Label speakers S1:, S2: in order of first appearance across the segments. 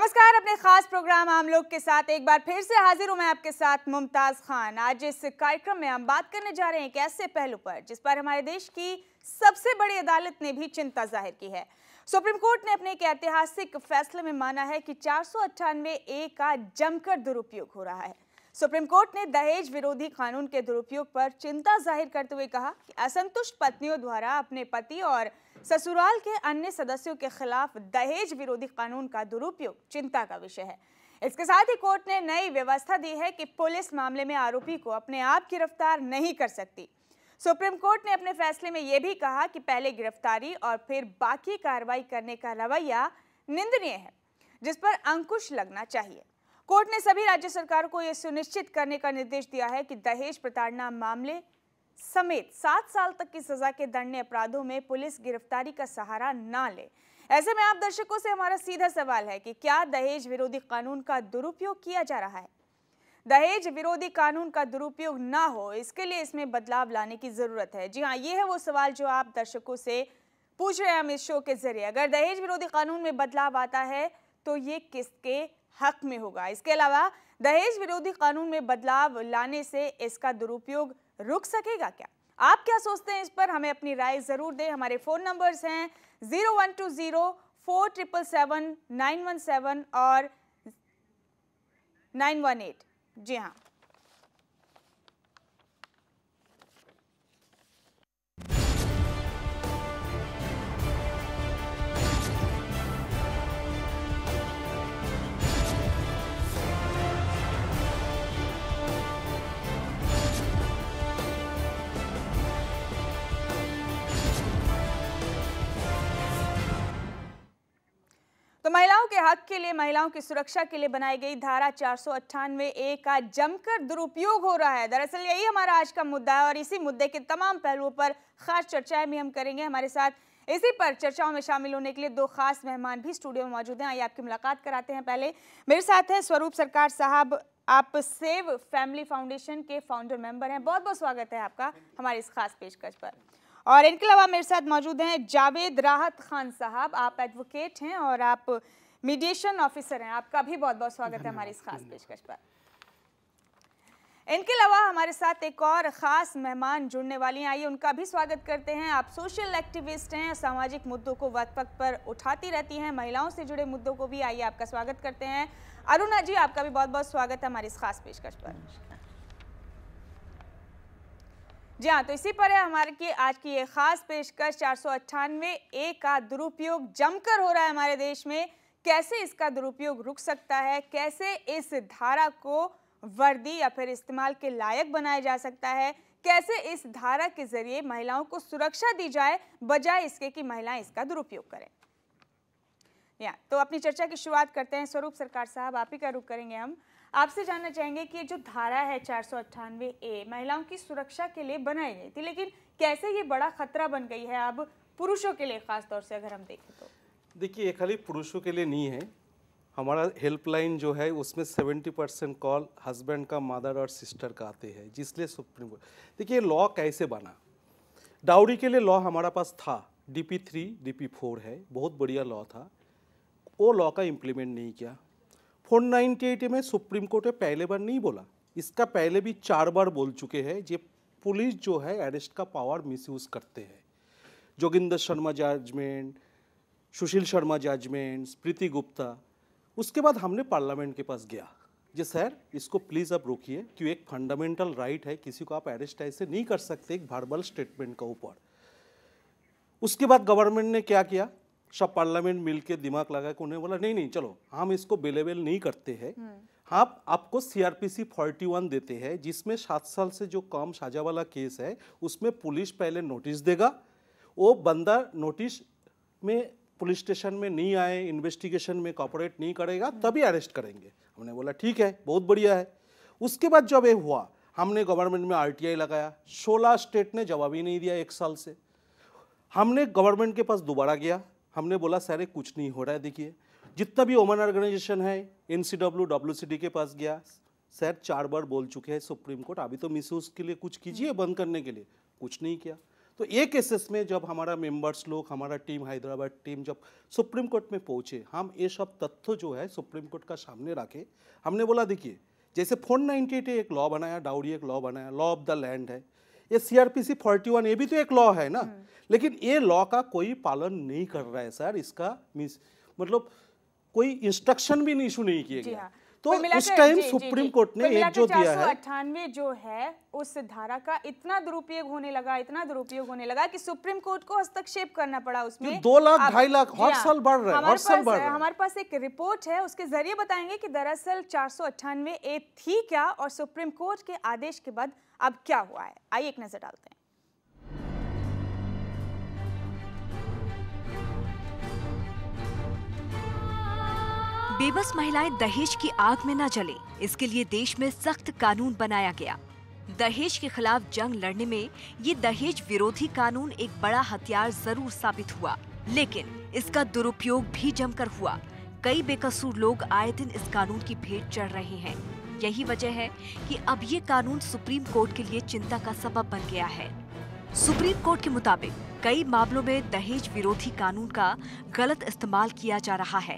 S1: नमस्कार अपने खास प्रोग्राम आम लोग के साथ एक बार फिर से हाजिर हूं मैं आपके साथ मुमताज खान आज इस कार्यक्रम में हम बात करने जा रहे हैं एक ऐसे पहलू पर जिस पर हमारे देश की सबसे बड़ी अदालत ने भी चिंता जाहिर की है सुप्रीम कोर्ट ने अपने एक ऐतिहासिक फैसले में माना है कि चार ए का जमकर दुरुपयोग हो रहा है सुप्रीम कोर्ट ने दहेज विरोधी कानून के दुरुपयोग पर चिंता जाहिर करते हुए कहा कि असंतुष्ट पत्नियों द्वारा अपने पति और ससुराल के अन्य सदस्यों के खिलाफ दहेज विरोधी कानून का दुरुपयोग चिंता का विषय है इसके साथ ही कोर्ट ने नई व्यवस्था दी है कि पुलिस मामले में आरोपी को अपने आप गिरफ्तार नहीं कर सकती सुप्रीम कोर्ट ने अपने फैसले में यह भी कहा कि पहले गिरफ्तारी और फिर बाकी कार्रवाई करने का रवैया निंदनीय है जिस पर अंकुश लगना चाहिए कोर्ट ने सभी राज्य सरकार को यह सुनिश्चित करने का निर्देश दिया है कि दहेज प्रताड़ना मामले समेत सात साल तक की सजा के दंडनीय अपराधों में पुलिस गिरफ्तारी का सहारा ना ले ऐसे में आप दर्शकों से हमारा सीधा सवाल है कि क्या दहेज विरोधी कानून का दुरुपयोग किया जा रहा है दहेज विरोधी कानून का दुरुपयोग ना हो इसके लिए इसमें बदलाव लाने की जरूरत है जी हाँ ये है वो सवाल जो आप दर्शकों से पूछ रहे हैं हम इस शो के जरिए अगर दहेज विरोधी कानून में बदलाव आता है तो ये किसके हक में होगा इसके अलावा दहेज विरोधी कानून में बदलाव लाने से इसका दुरुपयोग रुक सकेगा क्या आप क्या सोचते हैं इस पर हमें अपनी राय ज़रूर दें हमारे फ़ोन नंबर्स हैं zero one two zero four triple seven nine one seven और नाइन वन एट जी हाँ तो महिलाओं के हक के लिए महिलाओं की सुरक्षा के लिए बनाई गई धारा चार ए का जमकर दुरुपयोग हो रहा है दरअसल यही हमारा आज का मुद्दा है और इसी मुद्दे के तमाम पहलुओं पर खास चर्चाएं भी हम करेंगे हमारे साथ इसी पर चर्चाओं में शामिल होने के लिए दो खास मेहमान भी स्टूडियो में मौजूद हैं आइए आपकी मुलाकात कराते हैं पहले मेरे साथ हैं स्वरूप सरकार साहब आप सेव फैमिली फाउंडेशन के फाउंडर मेंबर हैं बहुत बहुत स्वागत है आपका हमारे इस खास पेशकश पर और इनके अलावा मेरे साथ मौजूद हैं जावेद राहत खान साहब आप एडवोकेट हैं और आप मीडिएशन ऑफिसर हैं आपका भी बहुत बहुत स्वागत है हमारी इस खास पेशकश पर इनके अलावा हमारे साथ एक और ख़ास मेहमान जुड़ने वाली हैं आइए उनका भी स्वागत करते हैं आप सोशल एक्टिविस्ट हैं सामाजिक मुद्दों को वक्त वक्त पर उठाती रहती हैं महिलाओं से जुड़े मुद्दों को भी आइए आपका स्वागत करते हैं अरुणा जी आपका भी बहुत बहुत स्वागत है हमारी इस खास पेशकश पर जी हाँ तो इसी पर है हमारे की आज की ये खास पेशकश चार सौ अट्ठानवे ए का दुरुपयोग जमकर हो रहा है हमारे देश में कैसे इसका दुरुपयोग रुक सकता है कैसे इस धारा को वर्दी या फिर इस्तेमाल के लायक बनाया जा सकता है कैसे इस धारा के जरिए महिलाओं को सुरक्षा दी जाए बजाय इसके कि महिलाएं इसका दुरुपयोग करें या तो अपनी चर्चा की शुरुआत करते हैं स्वरूप सरकार साहब आप ही का रुख करेंगे हम आपसे जानना चाहेंगे कि जो धारा है चार ए महिलाओं की सुरक्षा के लिए बनाई गई थी लेकिन कैसे ये बड़ा खतरा बन गई है अब पुरुषों के लिए खास तौर से अगर हम देखें तो
S2: देखिए ये खाली पुरुषों के लिए नहीं है हमारा हेल्पलाइन जो है उसमें 70 परसेंट कॉल हस्बैंड का मदर और सिस्टर का आते हैं जिसलिए सुप्रीम कोर्ट देखिए लॉ कैसे बना डाउरी के लिए लॉ हमारा पास था D P three D P four है बहुत बढ़िया लॉ था वो लॉ का इम्प्लीमेंट नहीं किया 498 में सुप्रीम कोर्ट ने पहले बार नहीं बोला इसका पहले भी चार बार बोल चुके हैं ये पुलिस जो है अरेस्ट का पावर मिसयूज करते हैं जोगिंदर शर्मा जजमेंट सुशील शर्मा जजमेंट स्प्रीति गुप्ता उसके बाद हमने पार्लियामेंट के पास गया जी सर इसको प्लीज़ आप रोकिए कि एक फंडामेंटल राइट है किसी को आप अरेस्ट ऐसे नहीं कर सकते एक वर्बल स्टेटमेंट का ऊपर उसके बाद गवर्नमेंट ने क्या किया सब पार्लियामेंट मिलके दिमाग लगा के उन्हें बोला नहीं नहीं चलो हम इसको बेलेबल नहीं करते हैं हाँ आपको सीआरपीसी 41 देते हैं जिसमें सात साल से जो कम साजा वाला केस है उसमें पुलिस पहले नोटिस देगा वो बंदा नोटिस में पुलिस स्टेशन में नहीं आए इन्वेस्टिगेशन में कॉपरेट नहीं करेगा हम्म। तभी अरेस्ट करेंगे हमने बोला ठीक है बहुत बढ़िया है उसके बाद जब ये हुआ हमने गवर्नमेंट में आरटीआई लगाया 16 स्टेट ने जवाब ही नहीं दिया एक साल से हमने गवर्नमेंट के पास दोबारा गया हमने बोला सारे कुछ नहीं हो रहा है देखिए जितना भी ओमन ऑर्गेनाइजेशन है N C W W C D के पास गया सर चार बार बोल चुके हैं सुप्रीम कोर्ट अभी तो यूज़ के लिए कुछ कीजिए बंद करने के लिए कुछ नहीं किया तो एक केसेस में जब हमारा मेंबर्स लोग हमारा टीम हैदराबाद टीम जब सुप्रीम कोर्ट में पहुँचे हम ये सब तथ्य जो है सुप्रीम कोर्ट का सामने रखे हमने बोला देखिए जैसे फोन नाइनटी एट एक लॉ बनाया डाउरी एक लॉ बनाया लॉ ऑफ द लैंड है ये फोर्टी वन ये भी तो एक लॉ है ना हम्म। लेकिन ये लॉ का कोई पालन नहीं कर रहा है सर इसका मीन्स मतलब कोई इंस्ट्रक्शन भी इशू नहीं किए गया
S1: तो उस टाइम सुप्रीम कोर्ट ने एक जो दिया है अट्ठानवे जो है उस धारा का इतना दुरुपयोग होने लगा इतना दुरुपयोग होने लगा कि सुप्रीम कोर्ट को हस्तक्षेप करना पड़ा उसमें दो लाख ढाई लाख हर साल बढ़ रहा है हर साल बढ़ रहे हमारे पास एक रिपोर्ट है उसके जरिए बताएंगे कि दरअसल चार ए थी क्या और सुप्रीम कोर्ट के आदेश के बाद अब क्या हुआ है आइए एक नजर डालते हैं
S3: बेबस महिलाएं दहेज की आग में न जले इसके लिए देश में सख्त कानून बनाया गया दहेज के खिलाफ जंग लड़ने में ये दहेज विरोधी कानून एक बड़ा हथियार जरूर साबित हुआ लेकिन इसका दुरुपयोग भी जमकर हुआ कई बेकसूर लोग आए दिन इस कानून की भेंट चढ़ रहे हैं यही वजह है कि अब ये कानून सुप्रीम कोर्ट के लिए चिंता का सबब बन गया है सुप्रीम कोर्ट के मुताबिक कई मामलों में दहेज विरोधी कानून का गलत इस्तेमाल किया जा रहा है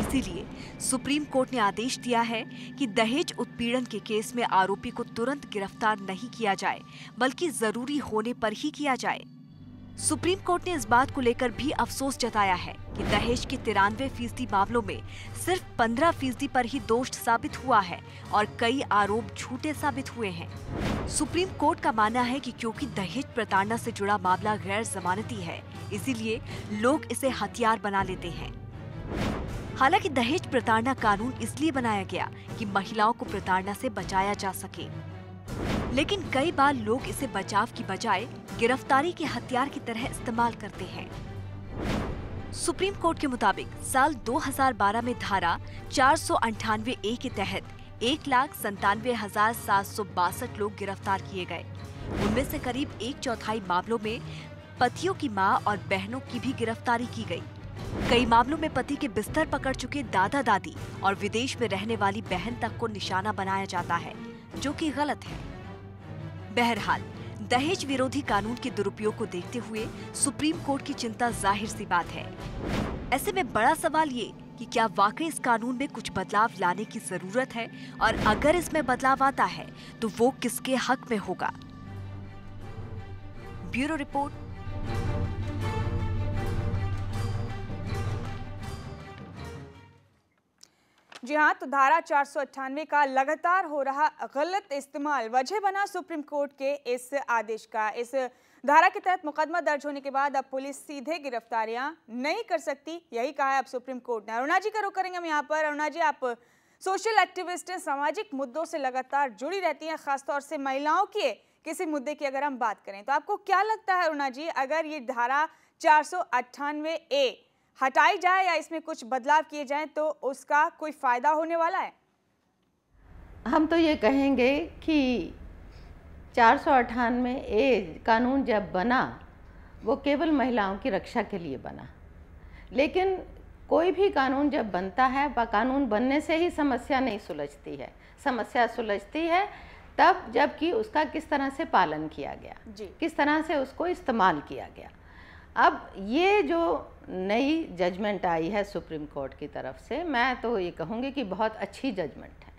S3: इसीलिए सुप्रीम कोर्ट ने आदेश दिया है कि दहेज उत्पीड़न के केस में आरोपी को तुरंत गिरफ्तार नहीं किया जाए बल्कि जरूरी होने पर ही किया जाए सुप्रीम कोर्ट ने इस बात को लेकर भी अफसोस जताया है कि दहेज के तिरानवे फीसदी मामलों में सिर्फ पंद्रह फीसदी पर ही दोष साबित हुआ है और कई आरोप झूठे साबित हुए हैं सुप्रीम कोर्ट का मानना है कि क्योंकि दहेज प्रताड़ना से जुड़ा मामला गैर जमानती है इसीलिए लोग इसे हथियार बना लेते हैं हालांकि दहेज प्रताड़ना कानून इसलिए बनाया गया कि महिलाओं को प्रताड़ना से बचाया जा सके लेकिन कई बार लोग इसे बचाव की बजाय गिरफ्तारी के हथियार की तरह इस्तेमाल करते हैं सुप्रीम कोर्ट के मुताबिक साल 2012 में धारा चार ए के तहत एक लाख संतानवे हजार सात सौ बासठ लोग गिरफ्तार किए गए उनमें से करीब एक चौथाई मामलों में पतियों की मां और बहनों की भी गिरफ्तारी की गई कई मामलों में पति के बिस्तर पकड़ चुके दादा दादी और विदेश में रहने वाली बहन तक को निशाना बनाया जाता है जो कि गलत है बहरहाल दहेज विरोधी कानून के दुरुपयोग को देखते हुए सुप्रीम कोर्ट की चिंता जाहिर सी बात है ऐसे में बड़ा सवाल ये कि क्या वाकई इस कानून में कुछ बदलाव लाने की जरूरत है और अगर इसमें बदलाव आता है तो वो किसके हक में होगा ब्यूरो रिपोर्ट
S1: जी हाँ तो धारा चार का लगातार हो रहा गलत इस्तेमाल वजह बना सुप्रीम कोर्ट के इस आदेश का इस धारा के तहत मुकदमा दर्ज होने के बाद अब पुलिस सीधे गिरफ्तारियां नहीं कर सकती यही कहा है अब सुप्रीम कोर्ट ने अरुणा जी का रुख करेंगे हम यहाँ पर अरुणा जी आप सोशल एक्टिविस्ट हैं सामाजिक मुद्दों से लगातार जुड़ी रहती हैं खासतौर से महिलाओं के किसी मुद्दे की अगर हम बात करें तो आपको क्या लगता है अरुणा जी अगर ये धारा चार ए हटाई जाए या इसमें कुछ बदलाव किए जाएं तो उसका कोई फ़ायदा होने वाला है
S4: हम तो ये कहेंगे कि चार सौ अट्ठानवे ए कानून जब बना वो केवल महिलाओं की रक्षा के लिए बना लेकिन कोई भी कानून जब बनता है व कानून बनने से ही समस्या नहीं सुलझती है समस्या सुलझती है तब जबकि उसका किस तरह से पालन किया गया जी। किस तरह से उसको इस्तेमाल किया गया अब ये जो नई जजमेंट आई है सुप्रीम कोर्ट की तरफ से मैं तो ये कहूँगी कि बहुत अच्छी जजमेंट है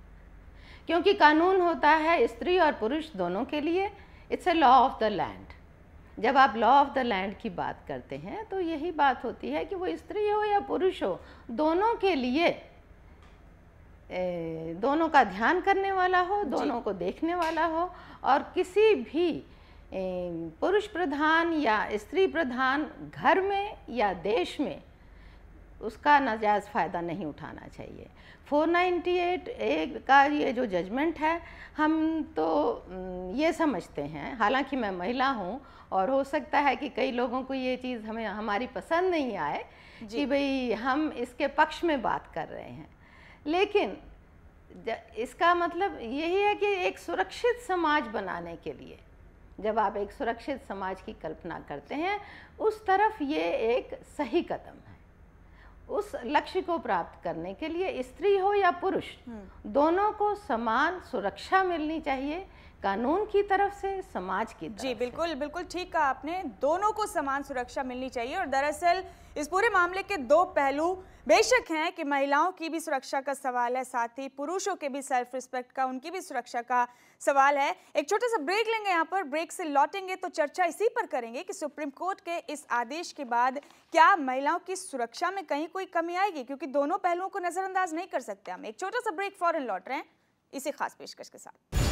S4: क्योंकि कानून होता है स्त्री और पुरुष दोनों के लिए it's a law of the land जब आप लॉ ऑफ द लैंड की बात करते हैं तो यही बात होती है कि वो स्त्री हो या पुरुष हो दोनों के लिए दोनों का ध्यान करने वाला हो दोनों को देखने वाला हो और किसी भी पुरुष प्रधान या स्त्री प्रधान घर में या देश में उसका नाजायज़ फ़ायदा नहीं उठाना चाहिए 498 ए का ये जो जजमेंट है हम तो ये समझते हैं हालांकि मैं महिला हूँ और हो सकता है कि कई लोगों को ये चीज़ हमें हमारी पसंद नहीं आए कि भाई हम इसके पक्ष में बात कर रहे हैं लेकिन इसका मतलब यही है कि एक सुरक्षित समाज बनाने के लिए जब आप एक सुरक्षित समाज की कल्पना करते हैं उस तरफ ये एक सही कदम है उस लक्ष्य को प्राप्त करने के लिए स्त्री हो या पुरुष हम्म। दोनों को समान सुरक्षा मिलनी चाहिए कानून की तरफ से समाज की तरफ
S1: जी बिल्कुल बिल्कुल ठीक कहा आपने दोनों को समान सुरक्षा मिलनी चाहिए और दरअसल इस पूरे मामले के दो पहलू बेशक हैं कि महिलाओं की भी सुरक्षा का सवाल है साथ ही पुरुषों के भी सेल्फ रिस्पेक्ट का उनकी भी सुरक्षा का सवाल है एक छोटा सा ब्रेक लेंगे यहाँ पर ब्रेक से लौटेंगे तो चर्चा इसी पर करेंगे कि सुप्रीम कोर्ट के इस आदेश के बाद क्या महिलाओं की सुरक्षा में कहीं कोई कमी आएगी क्योंकि दोनों पहलुओं को नज़रअंदाज नहीं कर सकते हम एक छोटा सा ब्रेक फॉरन लौट रहे हैं इसी खास पेशकश के साथ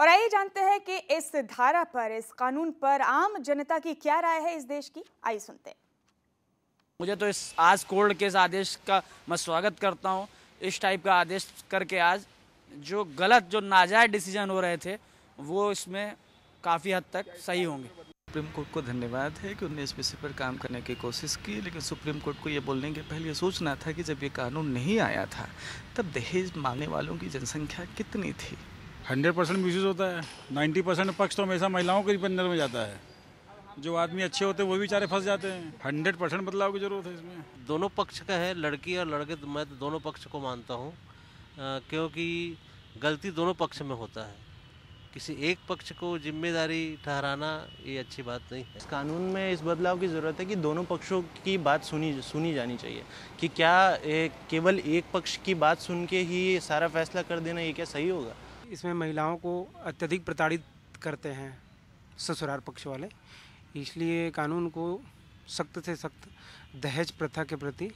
S1: और आइए जानते हैं कि इस धारा पर इस कानून पर आम जनता की क्या राय है इस देश की आइए सुनते हैं
S5: मुझे तो इस आज कोर्ट के इस आदेश का मैं स्वागत करता हूँ इस टाइप का आदेश करके आज जो गलत जो नाजायज डिसीजन हो रहे थे वो इसमें काफ़ी हद तक सही होंगे सुप्रीम कोर्ट को धन्यवाद है कि उन्होंने इस विषय पर काम करने की कोशिश की लेकिन सुप्रीम कोर्ट को ये बोलने के पहले सोचना था कि जब ये कानून नहीं आया था तब दहेज मांगने वालों की जनसंख्या कितनी थी हंड्रेड परसेंट मिस होता है नाइन्टी परसेंट पक्ष तो हमेशा महिलाओं के अंदर में जाता है जो आदमी
S2: अच्छे होते हैं वो भी बेचारे फंस जाते हैं हंड्रेड परसेंट बदलाव की जरूरत है इसमें दोनों पक्ष का है लड़की और लड़के मैं तो दोनों पक्ष को मानता हूँ क्योंकि गलती दोनों पक्ष में होता है किसी एक पक्ष को जिम्मेदारी ठहराना ये अच्छी बात नहीं है इस कानून
S6: में इस बदलाव की ज़रूरत है कि दोनों पक्षों की बात सुनी सुनी जानी चाहिए कि क्या केवल एक पक्ष की बात सुन के ही सारा फैसला कर देना ये क्या सही होगा इसमें महिलाओं को अत्यधिक प्रताड़ित करते हैं ससुराल पक्ष वाले इसलिए कानून को सख्त से सख्त दहेज प्रथा के प्रति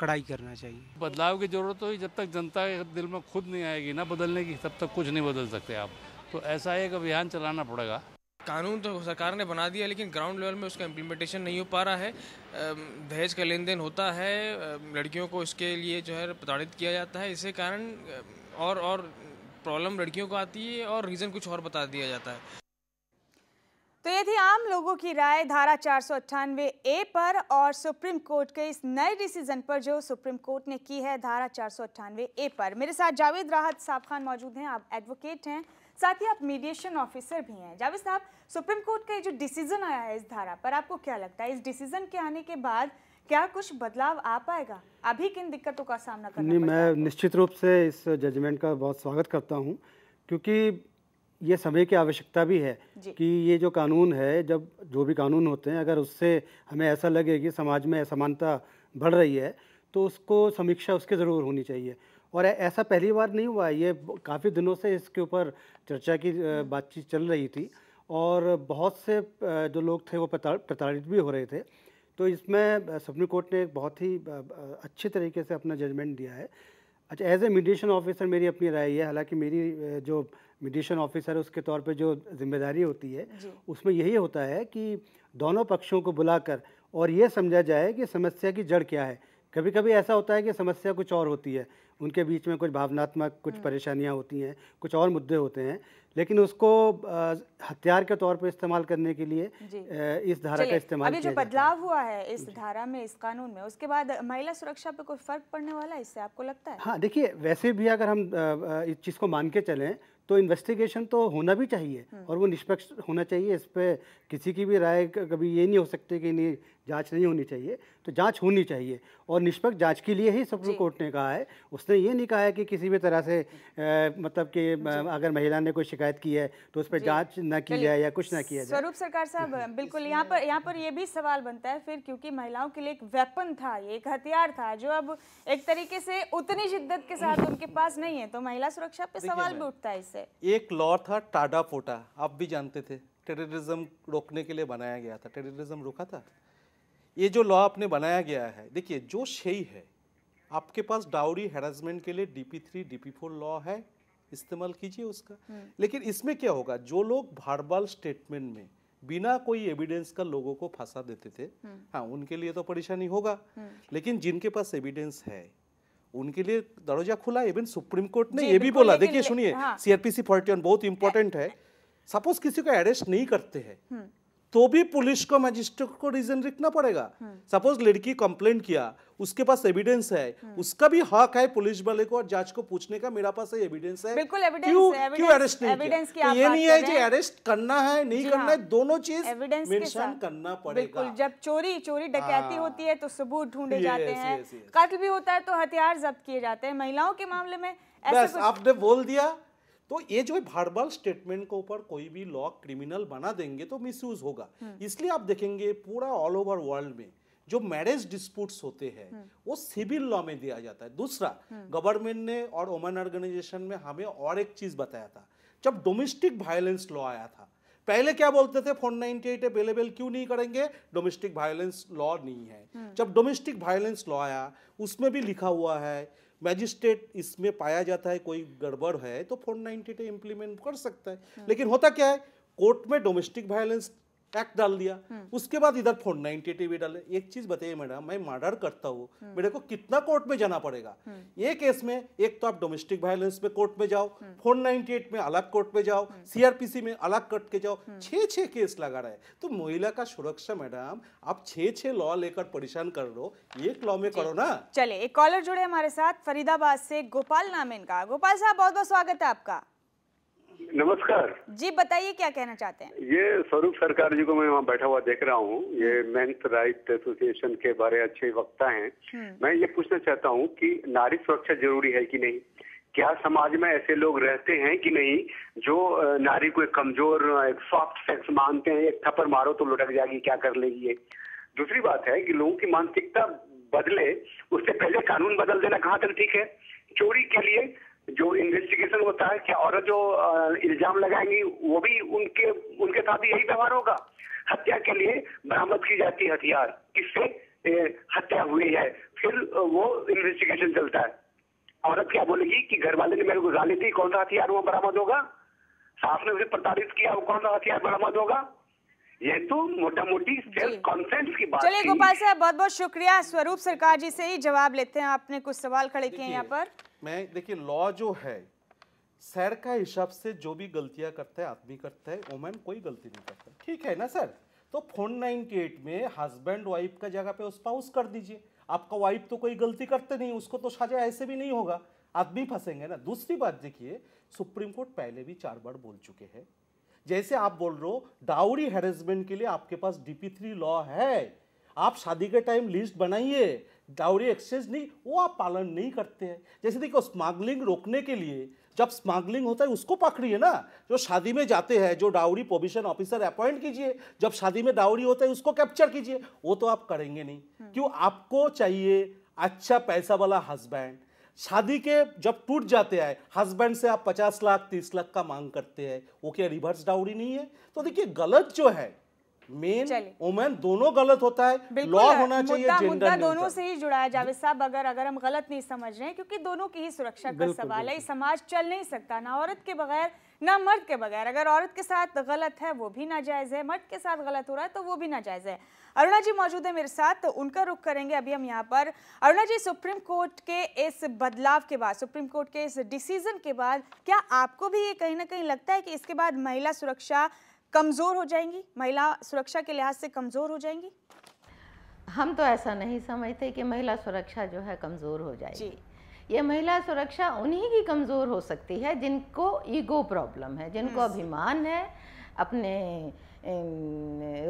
S6: कड़ाई करना चाहिए
S2: बदलाव की ज़रूरत होगी जब तक जनता के दिल में खुद नहीं आएगी ना बदलने की तब तक कुछ
S6: नहीं
S5: बदल सकते आप तो ऐसा एक अभियान चलाना पड़ेगा कानून तो सरकार ने बना दिया लेकिन ग्राउंड लेवल में उसका इम्प्लीमेंटेशन नहीं हो पा रहा है दहेज का लेन देन होता है लड़कियों को इसके लिए जो है प्रताड़ित किया जाता है इसी कारण और और प्रॉब्लम लड़कियों को आती है और रीज़न कुछ और बता दिया जाता है
S1: तो ये थी आम लोगों की राय धारा चार ए पर और सुप्रीम कोर्ट के इस नए डिसीजन पर जो सुप्रीम कोर्ट ने की है धारा चार ए पर मेरे साथ जावेद राहत साहब खान मौजूद हैं आप एडवोकेट हैं साथ ही आप मीडिएशन ऑफिसर भी हैं जावेद साहब सुप्रीम कोर्ट का ये जो डिसीजन आया है इस धारा पर आपको क्या लगता है इस डिसीजन के आने के बाद क्या कुछ बदलाव आ पाएगा अभी किन दिक्कतों का सामना करना नहीं
S6: मैं निश्चित रूप से इस जजमेंट का बहुत स्वागत करता हूँ क्योंकि ये समय की आवश्यकता भी है कि ये जो कानून है जब जो भी कानून होते हैं अगर उससे हमें ऐसा लगे कि समाज में असमानता बढ़ रही है तो उसको समीक्षा उसके ज़रूर होनी चाहिए और ऐसा पहली बार नहीं हुआ ये काफ़ी दिनों से इसके ऊपर चर्चा की हम्म। बातचीत चल रही थी और बहुत से जो लोग थे वो प्रताड़ित भी हो रहे थे तो इसमें सुप्रीम कोर्ट ने बहुत ही अच्छे तरीके से अपना जजमेंट दिया है अच्छा एज ए मीडिएशन ऑफिसर मेरी अपनी राय है हालांकि मेरी जो मीडिएशन ऑफिसर उसके तौर पे जो जिम्मेदारी होती है उसमें यही होता है कि दोनों पक्षों को बुलाकर और ये समझा जाए कि समस्या की जड़ क्या है कभी कभी ऐसा होता है कि समस्या कुछ और होती है उनके बीच में कुछ भावनात्मक कुछ हम्म। परेशानियाँ होती हैं कुछ और मुद्दे होते हैं लेकिन उसको हथियार के तौर पर इस्तेमाल करने के लिए इस धारा का इस्तेमाल अभी जो
S1: बदलाव हुआ है इस धारा में इस कानून में उसके बाद महिला सुरक्षा पे कोई फर्क पड़ने वाला है इससे आपको लगता है
S6: हाँ देखिए वैसे भी अगर हम इस चीज़ को मान के चलें तो इन्वेस्टिगेशन तो होना भी चाहिए हम्म। और वो निष्पक्ष होना चाहिए इस पर किसी की भी राय कभी ये नहीं हो सकती कि नहीं जांच नहीं होनी चाहिए तो जांच होनी चाहिए और निष्पक्ष जांच के लिए ही सुप्रीम कोर्ट ने कहा है उसने ये नहीं कहा है कि किसी भी तरह से आ, मतलब कि अगर महिला ने कोई शिकायत की है तो उस पर जांच न की जाए या कुछ ना किया जाए
S1: स्वरूप सरकार साहब बिल्कुल यहाँ पर यहाँ पर ये भी सवाल बनता है फिर क्योंकि महिलाओं के लिए एक वेपन था ये एक हथियार था जो अब एक तरीके से उतनी शिद्दत के साथ उनके पास नहीं है तो महिला सुरक्षा पे सवाल भी उठता है इससे
S2: एक लॉ था टाडा फोटा आप भी जानते थे टेररिज्म रोकने के लिए बनाया गया था टेररिज्म रोका था ये जो लॉ आपने बनाया गया है देखिए जो शेई है आपके पास डाउरी हेरासमेंट के लिए D P three D P four law है इस्तेमाल कीजिए उसका हम्म। लेकिन इसमें क्या होगा जो लोग भारबाल स्टेटमेंट में बिना कोई एविडेंस का लोगों को फंसा देते थे हम्म। हाँ उनके लिए तो परेशानी होगा हम्म। लेकिन जिनके पास एविडेंस है उनके लिए दरवाजा खुला इवन सुप्रीम कोर्ट ने ये भी बोला देखिए सुनिए सीआरपीसी हाँ। फोर्टी बहुत इंपॉर्टेंट है सपोज किसी को अरेस्ट नहीं करते हैं तो भी पुलिस को मजिस्ट्रेट को रीजन लिखना पड़ेगा सपोज हम्म। लड़की कंप्लेंट किया उसके पास एविडेंस है हम्म। उसका भी हक है पुलिस वाले को और जांच को पूछने का मेरा पास एविडेंस है बिल्कुल एविडेंस क्यों है, क्यों अरेस्ट नहीं एविडेंस की तो ये नहीं है कि अरेस्ट करना है नहीं करना है हाँ। दोनों चीज एविडेंस मेंशन करना पड़ेगा बिल्कुल
S1: जब चोरी चोरी डकैती हाँ। होती है तो सबूत ढूंढे जाते हैं कत्ल भी होता है तो हथियार जब्त किए जाते हैं महिलाओं के मामले में आपने
S2: बोल दिया तो ये जो भारबल स्टेटमेंट के ऊपर कोई भी लॉ क्रिमिनल बना देंगे तो मिसयूज होगा हम्म। इसलिए आप देखेंगे पूरा ऑल ओवर वर्ल्ड में जो मैरिज डिस्प्यूट्स होते हैं हम्म। वो सिविल लॉ में दिया जाता है दूसरा गवर्नमेंट हम्म। ने और वोमेन ऑर्गेनाइजेशन में हमें और एक चीज़ बताया था जब डोमेस्टिक वायलेंस लॉ आया था पहले क्या बोलते थे फोर नाइनटी एट अवेलेबल क्यों नहीं करेंगे डोमेस्टिक वायलेंस लॉ नहीं है जब डोमेस्टिक वायलेंस लॉ आया उसमें भी लिखा हुआ है मैजिस्ट्रेट इसमें पाया जाता है कोई गड़बड़ है तो फोर नाइनटी इम्प्लीमेंट कर सकता है लेकिन होता क्या है कोर्ट में डोमेस्टिक वायलेंस एक्ट डाल दिया हम्म। उसके बाद इधर फोर नाइनटी टी भी डाले एक चीज बताइए मैडम मैं मर्डर करता हूँ हम्म। मेरे को कितना कोर्ट में जाना पड़ेगा हम्म। ये केस में एक तो आप डोमेस्टिक वायलेंस में कोर्ट में जाओ फोर नाइनटी एट में अलग कोर्ट में जाओ सीआरपीसी में अलग कट के जाओ छः छः केस लगा रहा है तो महिला का सुरक्षा मैडम आप छे छे लॉ लेकर परेशान कर लो एक लॉ में करो ना
S1: चले एक कॉलर जुड़े हमारे साथ फरीदाबाद से गोपाल नाम इनका गोपाल साहब बहुत बहुत स्वागत है आपका नमस्कार जी बताइए क्या कहना चाहते हैं
S5: ये स्वरूप सरकार जी को मैं वहाँ बैठा हुआ देख रहा हूँ ये हम्म। मेन्स राइट एसोसिएशन के बारे अच्छे वक्ता हैं हम्म। मैं ये पूछना चाहता हूँ कि नारी सुरक्षा जरूरी है कि नहीं क्या समाज में ऐसे लोग रहते हैं कि नहीं जो नारी को एक कमजोर एक सॉफ्ट सेक्स मानते हैं एक थप्पड़ मारो तो लुटक जाएगी क्या कर लेगी ये दूसरी बात है कि लोगों की मानसिकता बदले उससे पहले कानून बदल देना कहाँ तक ठीक है चोरी के लिए जो इन्वेस्टिगेशन होता है क्या औरत जो इल्जाम लगाएंगी वो भी उनके उनके साथ यही व्यवहार होगा हत्या के लिए बरामद की जाती है हथियार किससे हत्या हुई है फिर वो इन्वेस्टिगेशन चलता है औरत क्या बोलेगी कि घर वाले ने मेरे को गाली थी कौन सा हथियार वो बरामद होगा सास ने उसे प्रताड़ित किया वो कौन सा हथियार बरामद होगा ये तो मोटा मोटी सेल्फ कॉन्फिडेंस की
S1: बात चलिए गोपाल साहब बहुत बहुत शुक्रिया स्वरूप सरकार जी से ही जवाब लेते हैं आपने कुछ सवाल खड़े किए यहाँ पर
S2: मैं देखिए लॉ जो है सर का हिसाब से जो भी गलतियां करता है आदमी करता है वुमेन कोई गलती नहीं करता ठीक है ना सर तो फोन नाइनटी एट में हस्बैंड वाइफ का जगह पे स्पाउस कर दीजिए आपका वाइफ तो कोई गलती करते नहीं उसको तो सजा ऐसे भी नहीं होगा आदमी फंसेंगे ना दूसरी बात देखिए सुप्रीम कोर्ट पहले भी चार बार बोल चुके हैं जैसे आप बोल रहे हो डाउरी हेरेसमेंट के लिए आपके पास डीपी थ्री लॉ है आप शादी के टाइम लिस्ट बनाइए डाउरी एक्सचेंज नहीं वो आप पालन नहीं करते हैं जैसे देखो स्मगलिंग रोकने के लिए जब स्मगलिंग होता है उसको पकड़िए ना जो शादी में जाते हैं जो डाउरी प्रोविशन ऑफिसर अपॉइंट कीजिए जब शादी में डाउरी होता है उसको कैप्चर कीजिए वो तो आप करेंगे नहीं हम्म। क्यों आपको चाहिए अच्छा पैसा वाला हस्बैंड शादी के जब टूट जाते हैं हस्बैंड से आप पचास लाख तीस लाख का मांग करते हैं वो क्या रिवर्स डाउरी नहीं है तो देखिए गलत जो है मेन वुमेन दोनों गलत होता है लॉ होना चाहिए मुद्दा, मुद्दा दोनों से
S1: ही जुड़ा है जावेद साहब अगर अगर हम गलत नहीं समझ रहे हैं क्योंकि दोनों की ही सुरक्षा का सवाल है समाज चल नहीं सकता ना औरत के बगैर ना मर्द के बगैर अगर औरत के साथ गलत है वो भी नाजायज़ है मर्द के साथ गलत हो रहा है तो वो भी नाजायज़ है अरुणा जी मौजूद है मेरे साथ तो उनका रुख करेंगे अभी हम यहाँ पर अरुणा जी सुप्रीम कोर्ट के इस बदलाव के बाद सुप्रीम कोर्ट के इस डिसीजन के बाद क्या आपको भी ये कहीं ना कहीं लगता है कि इसके बाद महिला सुरक्षा कमज़ोर हो जाएंगी महिला सुरक्षा के लिहाज से
S4: कमज़ोर हो जाएंगी हम तो ऐसा नहीं समझते कि महिला सुरक्षा जो है कमज़ोर हो जाएगी ये महिला सुरक्षा उन्हीं की कमज़ोर हो सकती है जिनको ईगो प्रॉब्लम है जिनको अभिमान है अपने